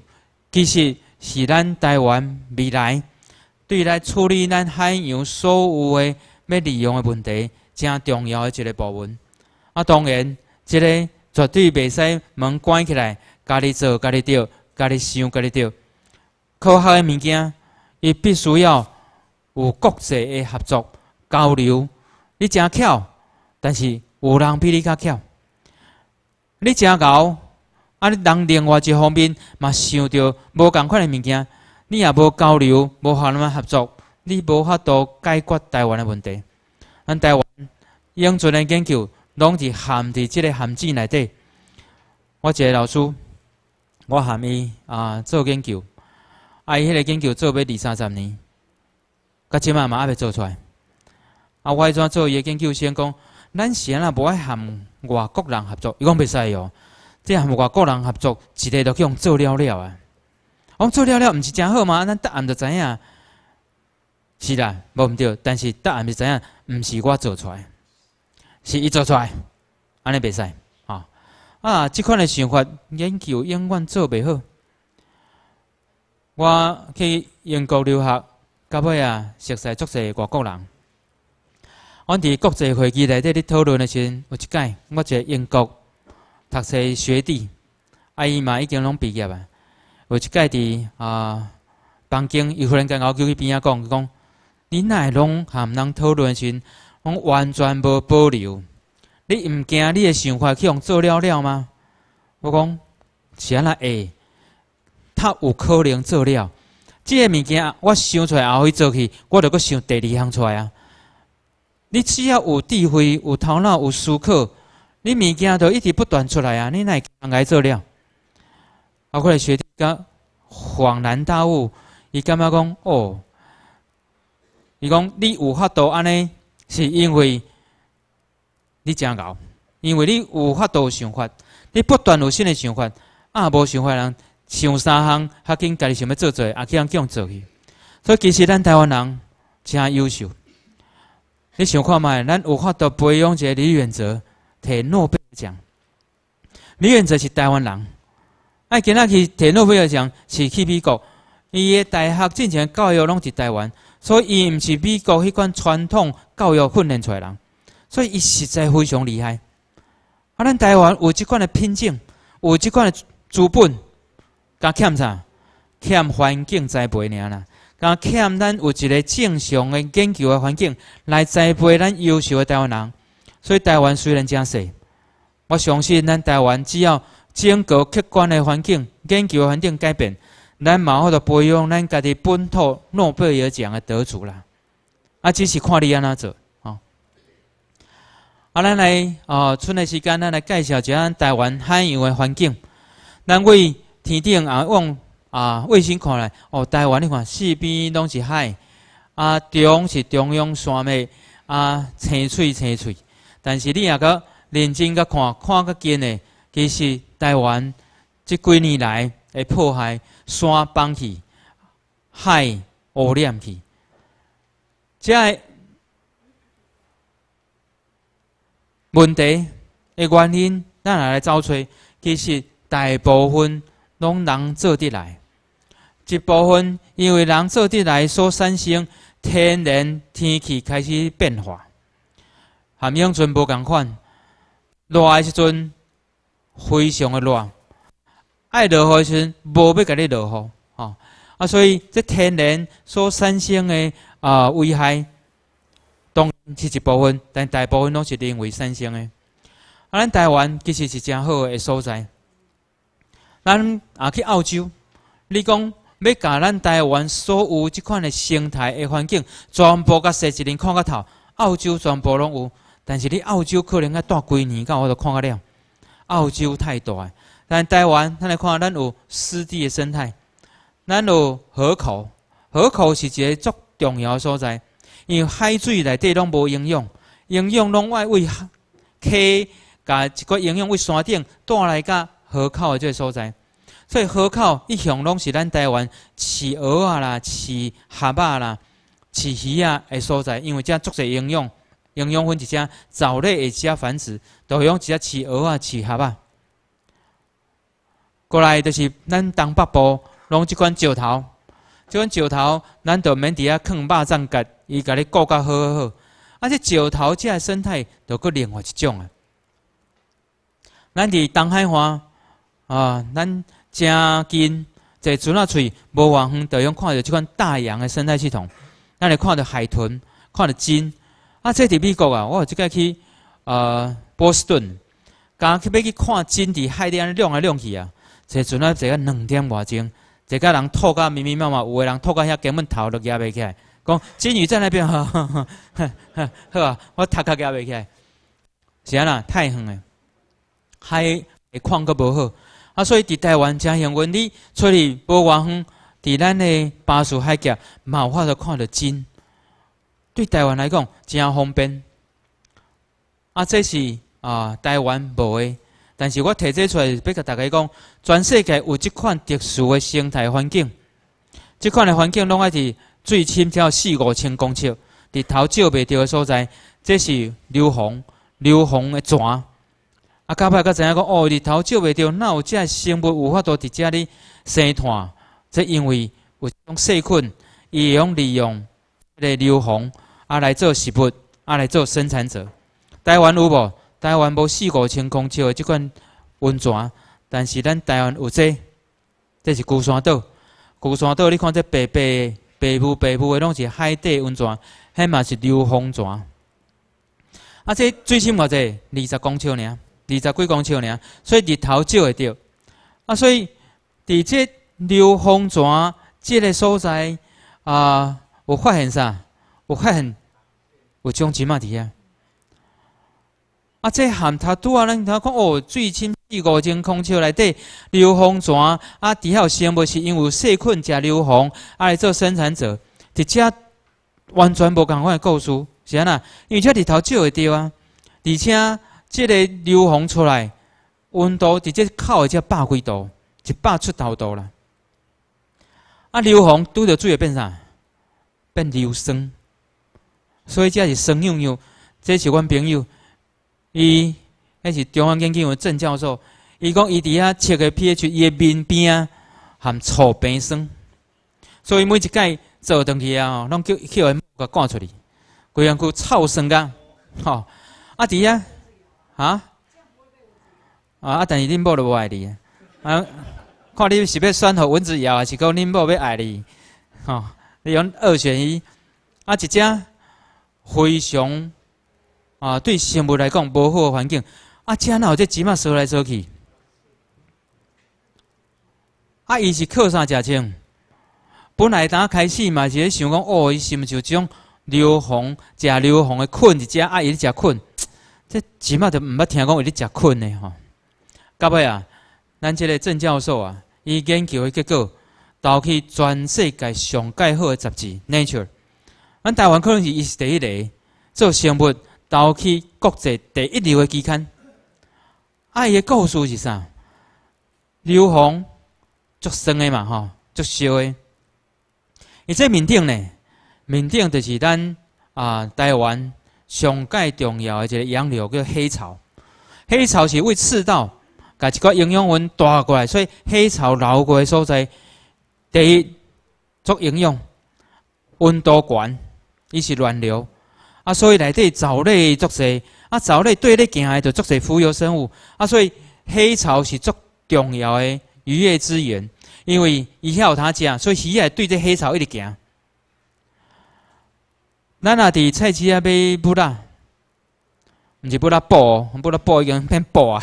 其实是咱台湾未来对来处理咱海洋所有诶要利用诶问题，正重要诶一个部门。啊，当然，这个绝对袂使门关起来，家己做家己钓，家己想家己钓。科学诶物件，伊必须要有国际诶合作交流。你诚巧，但是有人比你较巧，你诚巧。啊！你人另外一方面嘛，想着无共款的物件，你也无交流，无法他们合作，你无法度解决台湾的问题。咱台湾永存的研究，拢是含伫即个陷阱内底。我一个老师，我含伊啊做研究，啊伊迄个研究做要二三十年，到即满嘛也袂做出来。啊，我迄阵做个研究先讲，咱是啊无爱含外国人合作，伊讲袂使哟。即和外国人合作，一个去用做了了啊！我做了了，毋是真好吗？咱答案就知影，是啦，无毋对。但是答案是知影，毋是我做出来，是伊做出来，安尼袂使。吼啊！即款诶想法研究永远做袂好。我去英国留学，到尾啊，熟悉足些外国人。阮伫国际会议内底咧讨论诶时阵，有一届我个英国。读册学弟，阿姨嘛已经拢毕业啊。有一摆伫啊房间，伊忽然间我叫去边啊讲，伊讲你会拢含人通讨论先，我完全无保留。你毋惊你诶想法去用做了了吗？我讲是安那会，他有可能做了。即个物件我想出来后去做去，我着佫想第二项出来啊。你只要有智慧、有头脑、有思考。你物件都一直不断出来啊！你哪会能来做了？后来学弟讲恍然大悟，伊感觉讲？哦，伊讲你有法度安尼，是因为你真牛，因为你有法度想法，你不断有新的想法。啊，无想法人想三行，较紧家己想要做做，啊，去向咁做去。所以其实咱台湾人真优秀。你想看觅咱有法度培养一个李远哲。摕诺贝尔奖，李远哲是台湾人。哎，今仔去摕诺贝尔奖是去美国，伊个大学之前教育拢是台湾，所以伊毋是美国迄款传统教育训练出来人，所以伊实在非常厉害。啊，咱台湾有即款的品种，有即款的资本，甲欠啥？欠环境栽培尔啦，甲欠咱有一个正常的研究的环境来栽培咱优秀的台湾人。所以，台湾虽然真小，我相信咱台湾只要整个客观的环境、研究环境改变，咱嘛好就培养咱家己本土诺贝尔奖的得主啦。啊，只是看你安怎做啊！啊，咱来啊，剩的时间，咱来介绍一下台湾海洋的环境。咱为天顶啊，往啊卫星看来哦，台湾你看四边拢是海啊，中是中央山脉啊，青翠青翠。但是你也 l 认真个看，看较见呢，其实台湾这几年来，的破坏山崩去，海污染去，这系问题的原因，咱来来找出。其实大部分拢人做得来，一部分因为人做得来，所产生天然天气开始变化。含永春无共款，热诶时阵非常诶热，爱落雨诶时阵无要甲你落雨，吼啊！所以，这天然所产生诶啊危害，当然是一部分，但大部分拢是人为产生诶。啊，咱台湾其实是真好诶所在。咱啊去澳洲，你讲要甲咱台湾所有即款的生态的环境，全部甲说一遍，看个头，澳洲全部拢有。但是你澳洲可能要住几年，到我都看个了。澳洲太大，但台湾，咱来看，咱有湿地的生态，咱有河口，河口是一个足重要的所在，因为海水内底拢无营养，营养拢爱为溪，甲一个营养为山顶带来个河口的这个所在。所以河口一向拢是咱台湾饲鹅啊啦，饲蛤仔啦，饲鱼啊的所在，因为遮足侪营养。营养分一只，藻类一只繁殖，都用一只饲鹅啊、饲蛤啊。过来就是咱东北部拢即款石头，即款石头咱就免伫遐坑肉脏改，伊甲你顾甲好好好。啊，且石头这生态，都阁另外一种啊。咱伫东海湾啊，咱遮近坐船啊，无偌远，就用看着即款大洋的生态系统，咱你看着海豚，看着鲸。啊！这伫美国啊，我即个去呃波士顿，刚去要去看鲸伫海底安亮来亮去啊，坐船啊坐个两点外钟，一个人吐个密密麻麻，有个人吐个遐根本头都举袂起来，讲鲸鱼在那边 *laughs* 呵好啊，我头壳举袂起来，是安啦，太远嘞，海矿阁无好，啊，所以伫台湾真幸运，你出去无偌远，伫咱的巴蜀海嘛有法度看着鲸。对台湾来讲真方便，啊，这是啊台湾无的，但是我提这出来要甲大家讲，全世界有即款特殊的生态环境，即款的环境拢爱伫最深超四五千公尺，日头照袂到的所在，这是硫磺，硫磺的泉。啊，甲爸甲知影讲，哦，日头照袂到，哪有只生物有法度伫遮里生存？这因为有种细菌，伊会用利用个硫磺。啊，来做食物，啊来做生产者。台湾有无？台湾无四五千公尺的即款温泉，但是咱台湾有济。这是孤山岛，孤山岛你看，这白白的、白雾白雾的，拢是海底温泉，迄嘛是硫磺泉。啊，这最深偌济，二十公尺尔，二十几公尺尔，所以日头照会着。啊，所以伫这硫磺泉即个所在，啊，有发现啥？我看，有种起码底啊！啊，这含他拄啊，你看哦，最亲四五种空气来底硫磺泉啊，底下生物是因为细菌食硫磺，啊来做生产者，直接完全无共款的构事，是啊呐，为遮日头照会着啊，而且这个硫磺出来，温度直接靠个才百几度，一百出头度啦。啊，硫磺拄着水会变啥？变硫酸。所以这是生用用，这是阮朋友，伊迄是中央研究院郑教授，伊讲伊伫遐测个 pH，伊个面边含醋酸，所以每一届做东西啊，拢叫叫人甲赶出去，规样叫臭生噶，吼，啊伫遐，啊，哈，啊啊但是恁某都无爱你，啊，看你是要选好蚊子咬，还是讲恁某要爱你，吼，你讲二选一，啊一只。非常啊，对生物来讲，无好环境啊，遮那有这芝麻收来收去。啊，伊是靠山食青。本来当开始嘛，是咧想讲，哦，伊是毋是就种硫磺、食硫磺的困，一只啊，伊咧食困。这芝麻就毋捌听讲有咧食困的吼。到尾啊，咱即个郑教授啊，伊研究结果导去全世界上盖好杂志《Nature》。咱台湾可能是伊是第一个做生物导去国际第一流的期刊。啊，伊的故事是啥？硫磺足生的嘛，吼，足烧的。伊这面顶呢，面顶就是咱啊，台湾上界重要一个洋流，叫黑草。黑草是为赤道，甲一个营养温带过来，所以黑草流过所在，第一足营养，温度悬。伊是暖流，啊，所以内底藻类足侪，啊，藻类对咧行来就足侪浮游生物，啊，所以黑潮是足重要的渔业资源，因为伊遐有通食，所以鱼也对这黑潮一直行。咱阿伫菜市阿买布啦，毋是布啦布，布啦布已经 *laughs* 变布啊，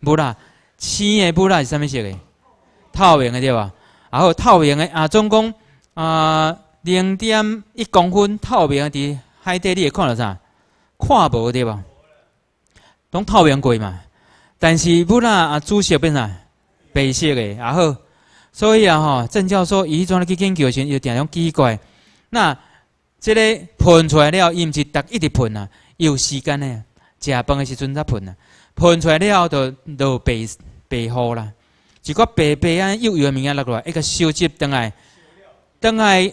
布啦，青的布啦是啥物色个？透明的对吧？然后透明的啊，总共啊。零点一公分透明的海底，你会看到啥？看无对吧？拢透明过嘛？但是不若啊，猪小便啊，白色诶也好。所以啊，吼，郑教授伊迄咧去研究先，有点种奇怪。那这个喷出来了，伊毋是逐一直喷啊，伊有时间呢，食饭诶时阵才喷啊。喷出来了后，就落白白雨啦。一个白白幼幼诶物件落落，一个收集灯来，灯来。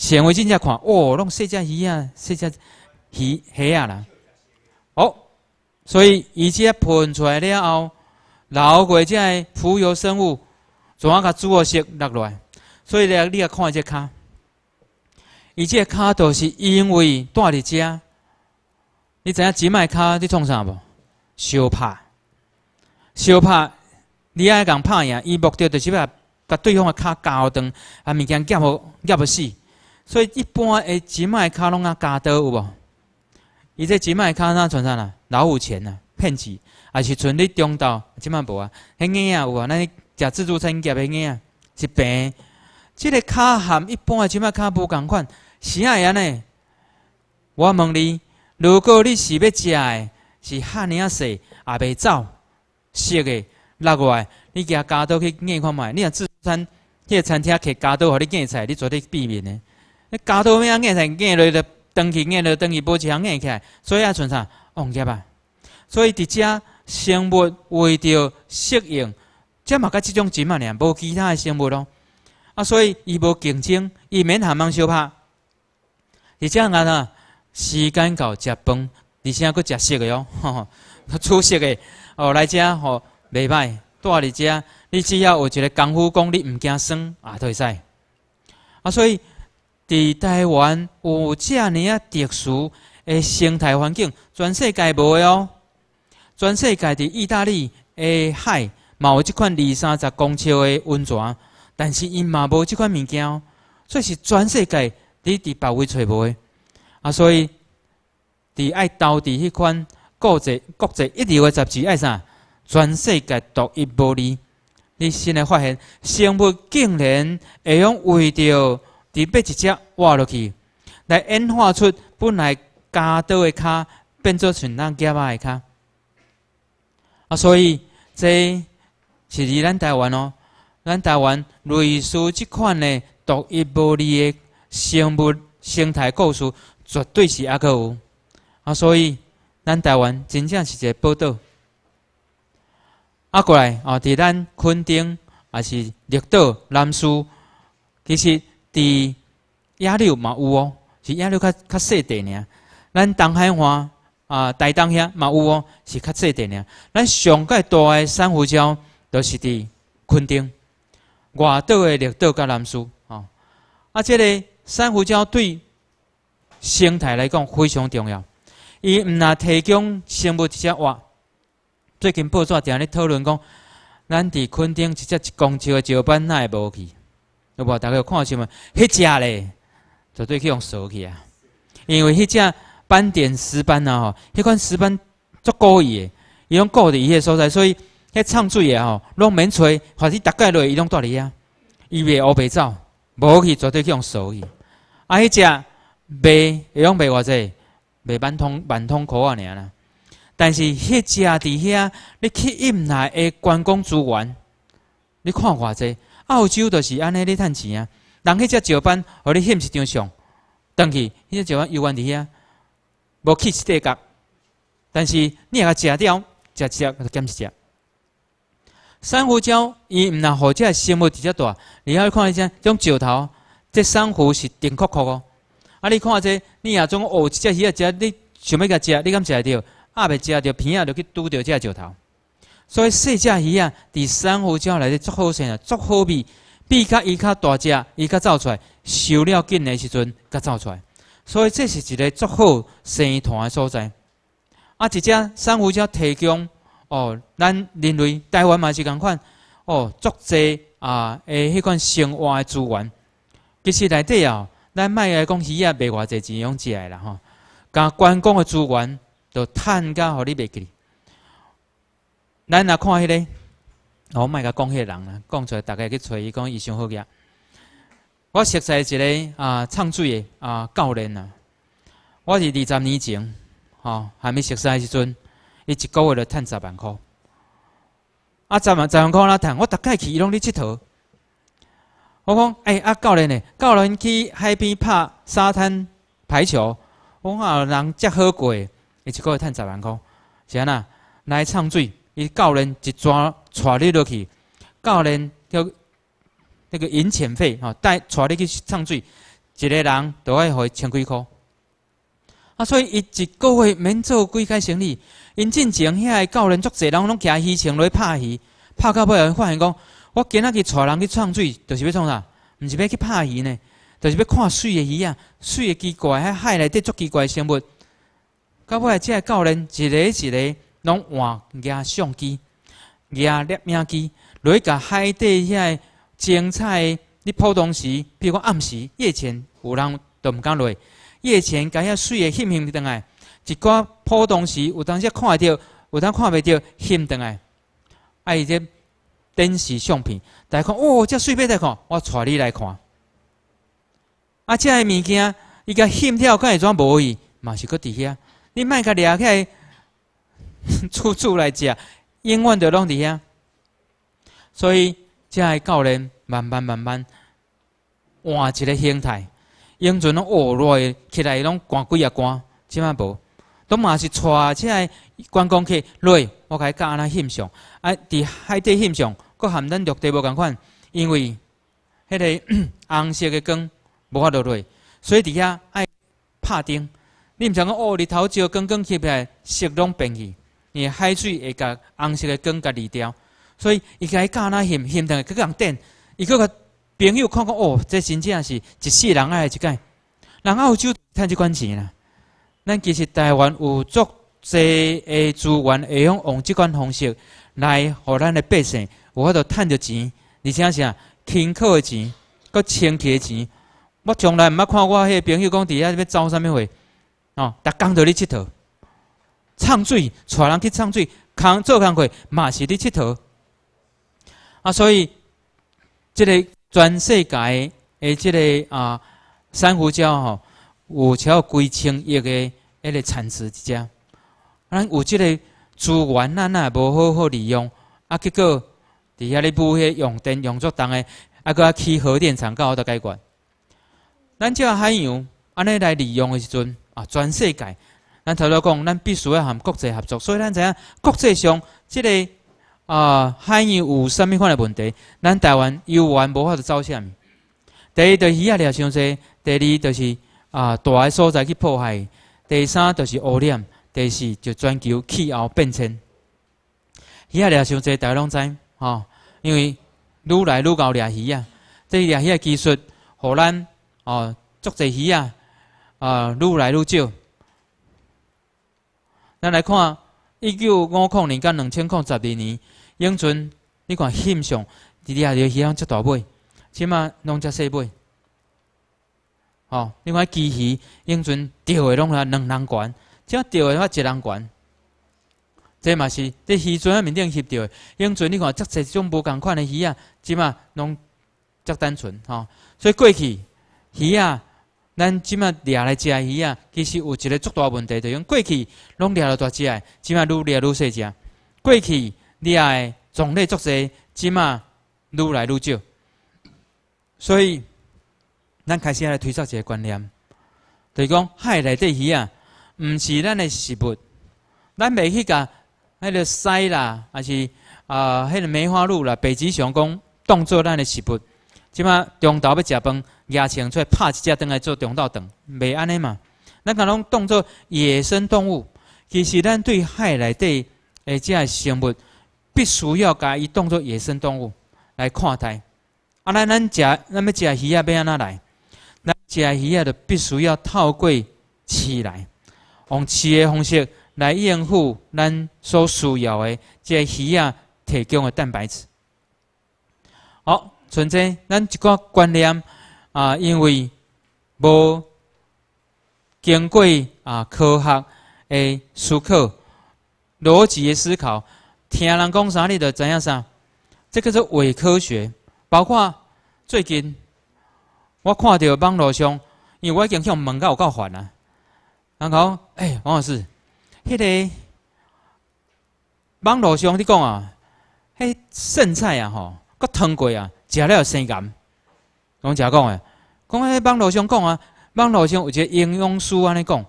显微镜正看，哦，拢细只鱼啊，细只鱼虾啊啦。哦，所以伊只喷出来了后，老鬼只浮游生物怎啊甲组合式落来？所以呢，你啊看只卡，伊只卡都是因为带伫遮。你知影只卖卡你创啥无？相拍，相拍，你爱人拍赢，伊目的就是欲甲对方个卡搞断，啊，物件夹互夹互死。所以一般诶，即卖卡拢啊加多有无？伊这即卖卡哪存啥啦？老有钱呐，骗子，也是存伫中岛即卖无啊？迄个啊有啊，那食自助餐食迄个啊，一病。即个卡含一般诶，即卖卡无共款。是啥样呢？我问你，如果你是要食诶，是汉尼啊细也袂走，熟落过来，你加加多去硬看觅。你若自助餐，迄个餐厅摕加多互你硬菜，你绝对避免诶。你加多面啊，眼在眼里头，登去，眼了，登一项强起来，所以还存在王业啊。所以伫遮生物为着适应，遮嘛甲即种植物俩，无其他的生物咯。啊，所以伊无竞争，伊免含蒙相拍。而且啊，时间到食饭，而且佫食食个哦，*laughs* 出色诶哦，来遮吼袂歹，蹛伫遮，你只要有一个功夫功，你毋惊酸啊，都会使。啊，所以。伫台湾有遮尔啊特殊诶生态环境，全世界无诶哦。全世界伫意大利诶海，嘛有即款二三十公尺诶温泉，但是因嘛无即款物件所以是全世界伫伫别位找无诶啊。所以伫爱到伫迄款国际国际一流诶杂志爱啥，全世界独一无二你新来发现，生物竟然会用为着。被一只挖落去，来演化出本来加刀的脚变作像咱脚仔的脚。啊，所以即是伫咱台湾哦，咱台湾类似即款的独一无二的生物生态故事，绝对是阿个有啊，所以咱台湾真正是一个宝岛啊。过来哦，伫咱垦丁也是绿岛、南苏，其实。伫亚流嘛有哦，是亚流较较细地呢。咱东海湾啊，台东遐嘛有哦，是较细地呢。咱上界大个珊瑚礁都是伫垦丁，外岛的绿岛跟南屿啊。啊，即个珊瑚礁对生态来讲非常重要，伊毋若提供生物一些活。最近报纸定咧讨论讲，咱伫垦丁一只一公尺个石板哪会无去？有无？大家有看新闻？迄只咧，绝对去用锁去啊。因为迄只斑点石斑啊，吼，迄款石斑足高意的，伊拢高伫伊个所在，所以那淡水的吼，拢免吹，或正大概落伊拢住伫遐，伊袂乌袂走，无去绝对去用锁去。啊，迄只卖，会用卖偌济？卖万通万通箍啊，尔啦。但是迄只伫遐，你去引来诶关公珠源，你看偌济？澳洲就是安尼咧趁钱啊，人迄只石斑，互你翕一张上，但是迄只石斑又软伫遐，无起一地角。但是你若食掉，食只就减一只。珊瑚礁伊若互好，只生物比较大。你要看一下，种石头，这珊瑚是顶酷酷哦。啊，你看这，你若种哦，一只鱼仔，你想要甲食，你敢食着？阿袂食着，鼻仔就去拄着只石头。所以，细只鱼啊，伫珊瑚礁内底足好生啊，足好味，比较伊较大只，伊较走出来，收了紧的时阵，甲走出来。所以，这是一个足好生团的所在。啊，一只珊瑚礁提供哦，咱人类台湾嘛是共款哦，足济啊的迄款生活的资源。其实内底啊，咱卖来讲鱼啊，袂偌济钱用起来啦，吼，甲观光的资源，都趁甲互你袂记。咱若看迄个，我卖甲讲迄个人啊，讲出来大个去揣伊讲伊想好个。我熟悉一个啊唱水的啊教练啊，我是二十年前吼还没熟悉时阵，伊一个月就赚十万块。啊十万十万块那赚，我大概去伊拢伫佚佗。我讲哎啊教练呢？教练去海边拍沙滩排球，我讲啊，人遮好过，伊一个月赚十万块，是安那来唱水。伊教练一桩带你落去，教练叫那个引钱费吼，带带你去创水，一个人都要付伊千几块。啊，所以一、一、个月免做几怪生理，因进前遐个教练足济人拢徛鱼场去拍鱼，拍到尾发现讲，我今仔日带人去创水，就是要创啥？毋是要去拍鱼呢？就是要看水个鱼啊，水个奇怪、遐海内底足奇怪生物。到尾即个教练一个一个。拢换个相机，个摄影机，落去甲海底遐，精彩。你普通时，比如讲暗时、夜前，有人都唔敢落。夜前，甲遐水个翕翕转来，一寡普通时，有当时看会到，有当时看袂到，翕转来。啊，伊个电视相片，大看，哦，遮水片在看，我带你来看。啊，遮这物件，伊甲翕了，敢会怎无去？嘛是搁伫遐，你卖掠起来。处 *laughs* 处来讲，永远着拢伫遐，所以遮个教练慢慢慢慢换一个心态。永存拢学落去起来拢寒几啊寒，即满无，都嘛是带遮个观光客落，我甲伊教安尼欣赏。啊，伫海底欣赏，佮含咱陆地无共款，因为迄个红色个光无法落落，所以伫遐爱拍灯。你毋想讲哦，日头照，光刚起来，色拢变去。你海水会甲红色的光甲离掉，所以一个干那现咸同去人顶伊个甲朋友看看，哦，这真正是一世人爱一介，人澳洲趁即款钱啦？咱其实台湾有足济的资源，会用用即款方式来，互咱的百姓有法度趁着钱。且是啊，轻课的钱，搁清气的钱，我从来毋捌看我迄个朋友讲伫遐要走啥物话，哦，逐工都咧佚佗。创水，带人去创水，工做工课嘛是伫佚佗。啊，所以，即个全世界诶，即个啊，珊瑚礁吼，有超规千亿个，迄个产值即只，咱有即个资源，咱也无好好利用，啊，结果，伫遐咧补遐用电、用作灯的，啊，搁起核电厂，搞到解决。咱即个海洋，安尼来利用诶时阵，啊，全世界。咱头先讲，咱必须要含国际合作，所以咱知影国际上即个啊海洋有甚物款的问题，咱台湾游万无法度走向。物。第一，就鱼啊，掠伤济；第二，就是啊大个所在去破坏；第三，就是污染；第四，就全球气候变迁。鱼啊掠伤济，大家拢知吼，因为愈来愈搞掠鱼啊，这掠鱼的技术，互咱哦足侪鱼啊啊愈来愈少。咱来看一九五零年到两千零十二年，永春，你看翕相伫日就钓鱼，阿只大尾，起码拢只细尾。吼，你看机器永春钓的拢啦两人悬，只钓的发一人悬。这嘛是这鱼船面顶翕到的，永春，你看，只些种无共款的鱼啊，起码拢只单纯吼。所以过去鱼啊。咱即马掠来食鱼啊，其实有一个足大问题，就用过去拢掠到大只的，即马愈掠愈细只。过去掠的种类足侪，即马愈来愈少。所以，咱开始来推测一个观念，就讲海内底鱼啊，毋是咱的食物。咱袂去甲迄个鳃啦，还是啊，迄个梅花鹿啦、北极熊公，当做咱的食物。即马中昼要食饭。野也出来拍一只蛋来做中道蛋，袂安尼嘛？咱甲拢当做野生动物，其实咱对海内的即只生物，必须要甲伊当做野生动物来看待。啊，咱咱食，咱要食鱼啊，要安怎来？咱食鱼啊，就必须要透过饲来，用饲的方式来应付咱所需要的个鱼啊提供的蛋白质。好，存在咱一个观念。啊，因为无经过啊科学的思考、逻辑的思考，听人讲啥，你就知影啥，这叫做伪科学。包括最近我看到网络上，因为我经常问到有够烦啊。然后，哎，王老师，那个网络上你讲啊，迄剩菜啊、吼骨汤过啊，食了有生癌。讲正讲诶，讲咧网络上讲啊，网络上有一个应用书安尼讲，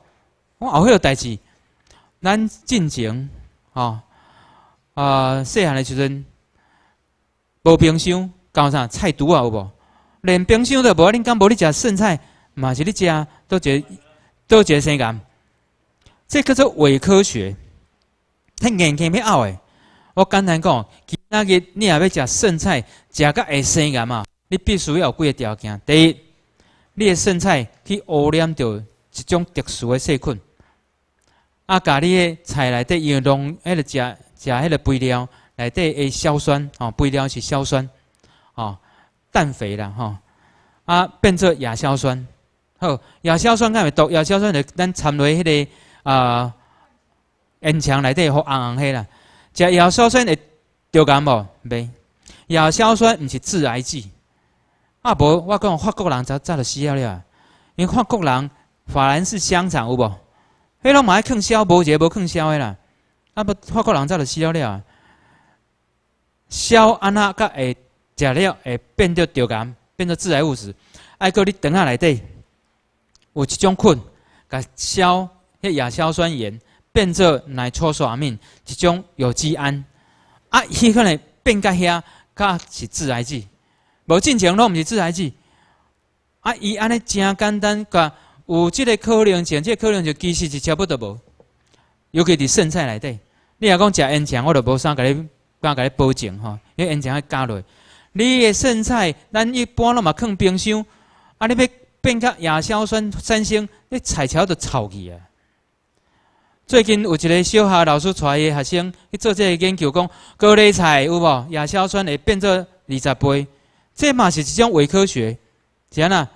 我后个代志，咱进前吼，啊，细汉诶时阵无冰箱，有啥菜毒啊有无？连冰箱都无，恁敢无？咧食剩菜嘛？是倒一都倒都个生癌？这叫做伪科学，听眼睛咪拗诶！我刚才讲，今仔日你也要食剩菜，食甲会生癌嘛？你必须要有几个条件：第一，你的剩菜去污染到一种特殊的细菌；啊，家你的菜内底用农迄个食食迄个肥料，内底的硝酸哦，肥料是硝酸哦，氮肥啦，吼，啊，变作亚硝酸。好，亚硝酸解会毒，亚硝酸会咱掺落迄个啊烟肠内底，好红红火啦。食亚硝酸会着感冒袂？亚硝酸毋是致癌剂。啊，无，我讲法国人早早就死了了，因法国人，法兰是香肠有无？迄拢嘛爱啃消，无一个无啃消的啦。啊无，法国人早就死了了。消安那甲会食了，会变做着癌，变做致癌物质。爱哥，你肠仔内底有一种菌，甲消，迄亚硝酸盐变做内醋酸面，一种有机胺，啊，迄款能变甲遐，甲是致癌剂。无进前拢毋是致癌剂，啊！伊安尼真简单甲有即个可能，性，即个可能性其实是差不多无。尤其伫剩菜内底，你若讲食烟肠，我就无啥甲你，甲你保证吼，因为烟肠爱加落。你个剩菜，咱一般拢嘛放冰箱，啊！你欲变甲亚硝酸产生，你菜桥都臭去啊！最近有一个小学老师带个学生去做即个研究，讲高丽菜有无亚硝酸会变作二十倍。这嘛是一种伪科学，是安那？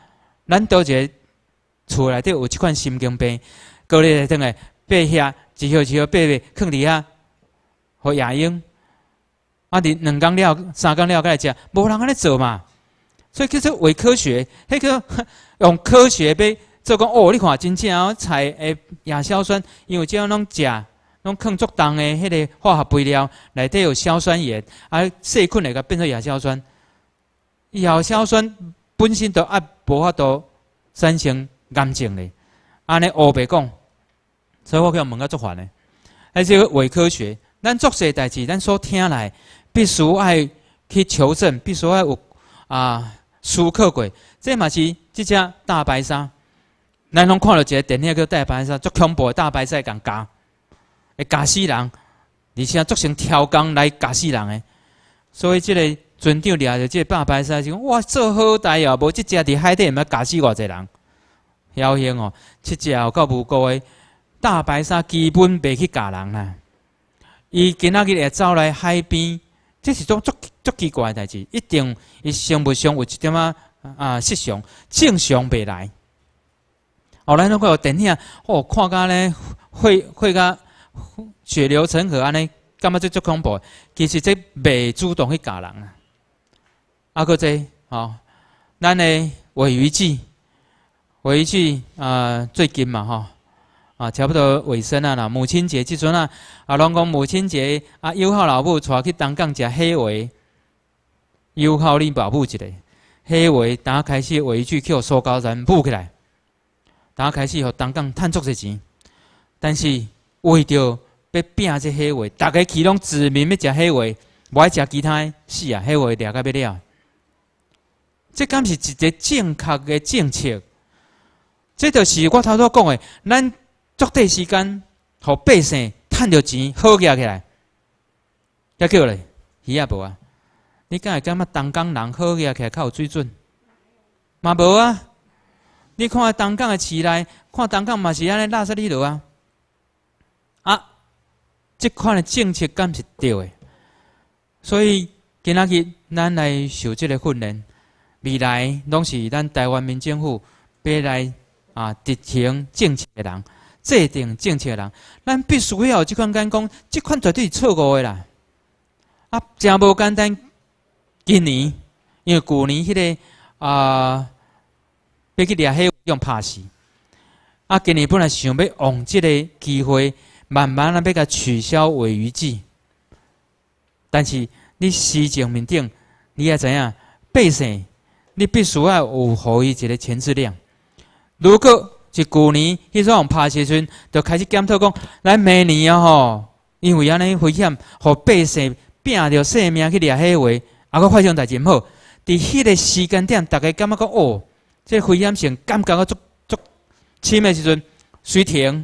咱倒一个厝内底有一款神经病，高丽种个爬遐，一许一许爬爬，坑伫遐，互野英，啊，伫两工了、三工了，过来食，无人安尼做嘛？所以叫做伪科学，迄个 *laughs* 用科学呗，做讲哦，你看真正哦，菜采诶亚硝酸，因为即种拢食，拢坑作重诶，迄个化学肥料内底有硝酸盐，啊细菌来个变成亚硝酸。伊后硝酸本身都爱无法度产生癌症嘞，安尼乌白讲，所以我去问个做法呢，而个伪科学，咱做些代志，咱所听来必须爱去求证，必须爱有啊，思考过。这嘛是即只大白鲨，咱拢看到一个电影叫《大白鲨》，足恐怖，大白鲨敢咬，会咬死人，而且足成跳工来咬死人诶。所以即个。船长掠着即这大白鲨，讲哇，做好代哦！无即只伫海底，毋知咬死偌济人。侥幸哦，七只后够无辜的。大白鲨基本袂去咬人啦，伊今仔日会走来海边，这是种足足奇怪的代志。一定伊生物上有一点仔啊失常，正常袂来。后来那个电影哦、看个呢，血血流成河安尼，感觉足足恐怖？其实这袂主动去咬人啊。啊，够多好！咱的尾鱼季，尾鱼季啊，最近嘛，吼，啊，差不多尾生啊啦。母亲节即阵啊，啊，拢讲母亲节啊，友好老母带去东港食黑锅，友好恁保护一个黑锅，打开去尾鱼去收高，人补起来，打开始互东港赚足些钱。但是为着要拼这黑锅，大家其拢指名要食黑无爱食其他，死啊！黑锅掠个要了。即敢是一个正确的政策，即就是我头拄讲的，咱足短时间，互百姓趁着钱好起来。解叫嘞，鱼也无啊！你敢会感觉东港人好起来较有水准？嘛无啊！你看东港的市内，看东港嘛是安尼垃圾里落啊！啊，即款的政策敢是对的？所以今仔日咱来受即个训练。未来拢是咱台湾民政府未来啊执行政策的人、制定政策的人，咱必须要即款讲，即款绝对是错误的啦。啊，真无简单。今年因为旧年迄个啊被去掠黑，用拍死。啊，今年本来想要用即个机会，慢慢啊要甲取消违鱼制，但是你事政面顶，你也知影百姓。你必须要有伊一个前质量。如果一旧年，迄种拍时阵，就开始检讨讲，来明年啊吼，因为安尼危险，互百姓拼着性命去掠迄话，啊，佫发生代毋好。伫迄个时间点，大家感觉讲，哦，这危险性感觉个足足深的时阵，水停，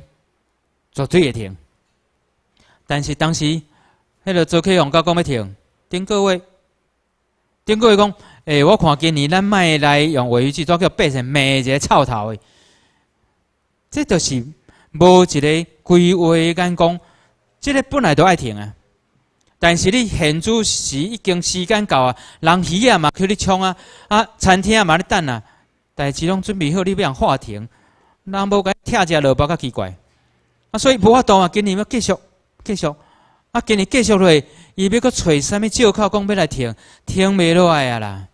绝对会停。但是当时，迄个周克王甲讲要停，顶个月，顶个月讲。诶，我看今年咱卖来用话语去，都叫变成骂一个臭头的。这就是无一个规划敢讲，这个本来都爱停啊。但是你现主时已经时间到啊，人鱼啊嘛去你冲啊，啊餐厅啊嘛咧等啊，代志拢准备好，你要让话停，人无甲拆家落包较奇怪。啊，所以无法度啊，今年要继续继续，啊，今年继续落，伊要阁找啥物借口讲要来停，停袂落来啊啦。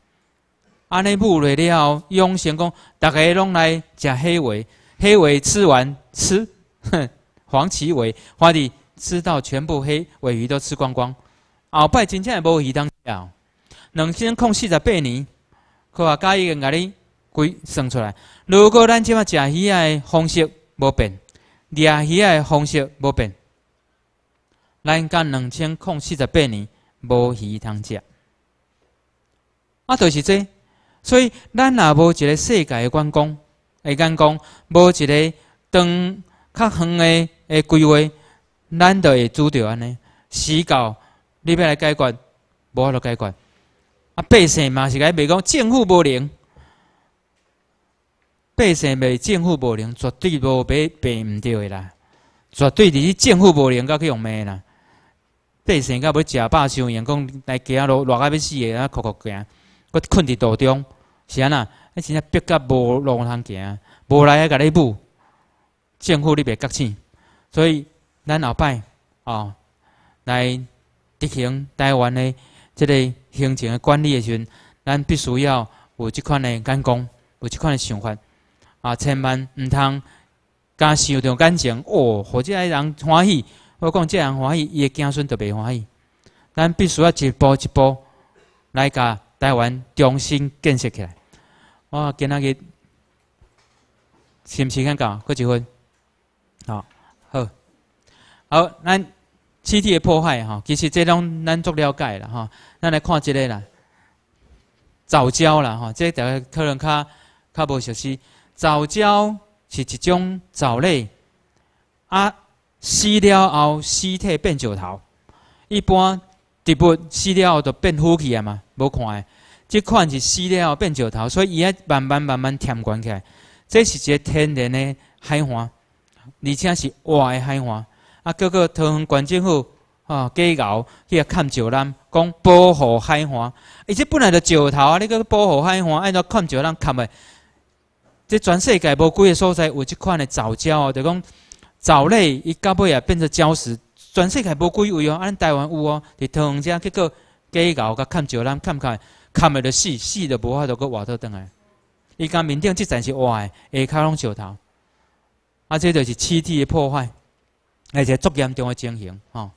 安尼捕来了后，用成功，逐个拢来食黑尾，黑尾吃完吃，*laughs* 黄鳍尾，反正吃到全部黑尾鱼都吃光光，后摆真正无鱼当食，两千空四十八年，佮话家己个甲你规算出来。如果咱即嘛食鱼的方式无变，掠鱼的方式无变，咱干两千空四十八年无鱼通食，啊，就是这。所以，咱也无一个世界的关公，会关讲无一个当较远的的规划，咱就会拄着安尼。死到你要来解决，无法度解决。啊，百姓嘛是该袂讲政府无灵，百姓袂政府无灵，绝对无袂病唔对啦，绝对伫政府无灵，甲去用骂啦？百姓甲要食饱伤暖，讲来行路热到要死，的，啊酷酷嘅，佫困伫途中。是啊呐，现在逼较无路通行，无来甲呷你补，政府你袂甲钱，所以咱后摆哦来执行台湾的即个行的管理的时阵，咱必须要有即款的眼光，有即款的想法啊，千万毋通敢想着感情哦，或者人欢喜，我讲这人欢喜，伊的子孙就袂欢喜，咱必须要一步一步来甲。台湾重新建设起来。哇，今仔日是毋是看到？过一分？好，好，好。咱气体的破坏，哈，其实这种咱足了解了，哈。咱来看即个啦，藻礁啦，哈，这个大家可能较较无熟悉。藻礁是一种藻类，啊，死了后尸体变石头，一般。植物死了后就变土去啊嘛，无看诶。即款是死了后变石头，所以伊啊慢慢慢慢填灌起来。这是个天然的海岸，而且是活的海岸。啊，叫个台湾县政府啊，计搞去啊，砍石人讲保护海岸。伊即本来的石头啊，你搁保护海岸，按照砍石人砍诶。这全世界无几个所在有即款的藻礁哦，就讲藻类伊到尾也变成礁石。全世界无几位哦，安台湾有哦，伫台东遮，结果假咬甲砍少人，砍开，砍了就死，死就无法度阁活倒转来。伊讲面顶即层是活的，下骹拢石头，啊，这就是气体的破坏，而且足严重的情形吼。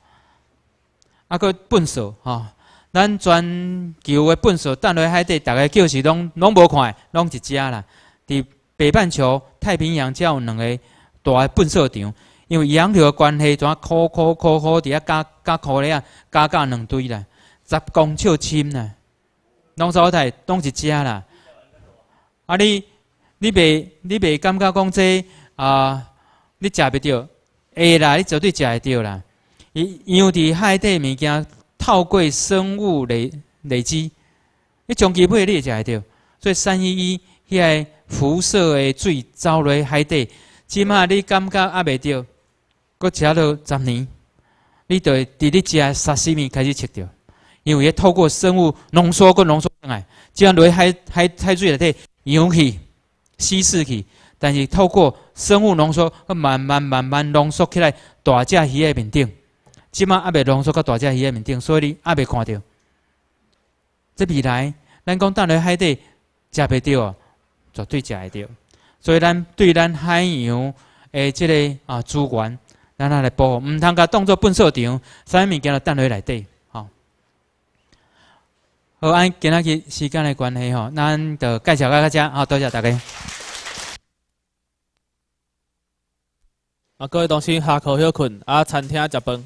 啊，搁粪扫吼，咱全球的粪扫，但落海底大个叫是拢拢无看的，拢一家啦。伫北半球太平洋才有两个大诶粪扫场。因为两条关系，怎啊，苦苦苦苦，伫遐加加苦咧啊，加加两堆啦，十公尺深啦，拢收台，拢是遮啦。啊，你你袂你袂感觉讲这啊，你食袂着？会啦，你绝对食会着啦。伊为伫海底物件，透过生物累累积，你长期袂会食会着。所以，三一一迄个辐射的水走落海底，即码你感觉压袂着。搁食了十年，你着伫你食沙西米开始吃着，因为伊透过生物浓缩，个浓缩上来，即下落海海海水内底氧气稀释去，但是透过生物浓缩，个慢慢慢慢浓缩起来，大只鱼的面顶，即马也袂浓缩到大只鱼的面顶，所以也未看到。即未来，咱讲等落海底食袂着，绝对食会着，所以咱对咱海洋诶，即个啊资源。咱来播，毋通甲当作粪扫场，物物件呾蛋落来底吼好，按今仔日时间的关系吼，咱著就介绍到遮，好，多谢大家。啊，各位同事下课休困，啊，餐厅食饭。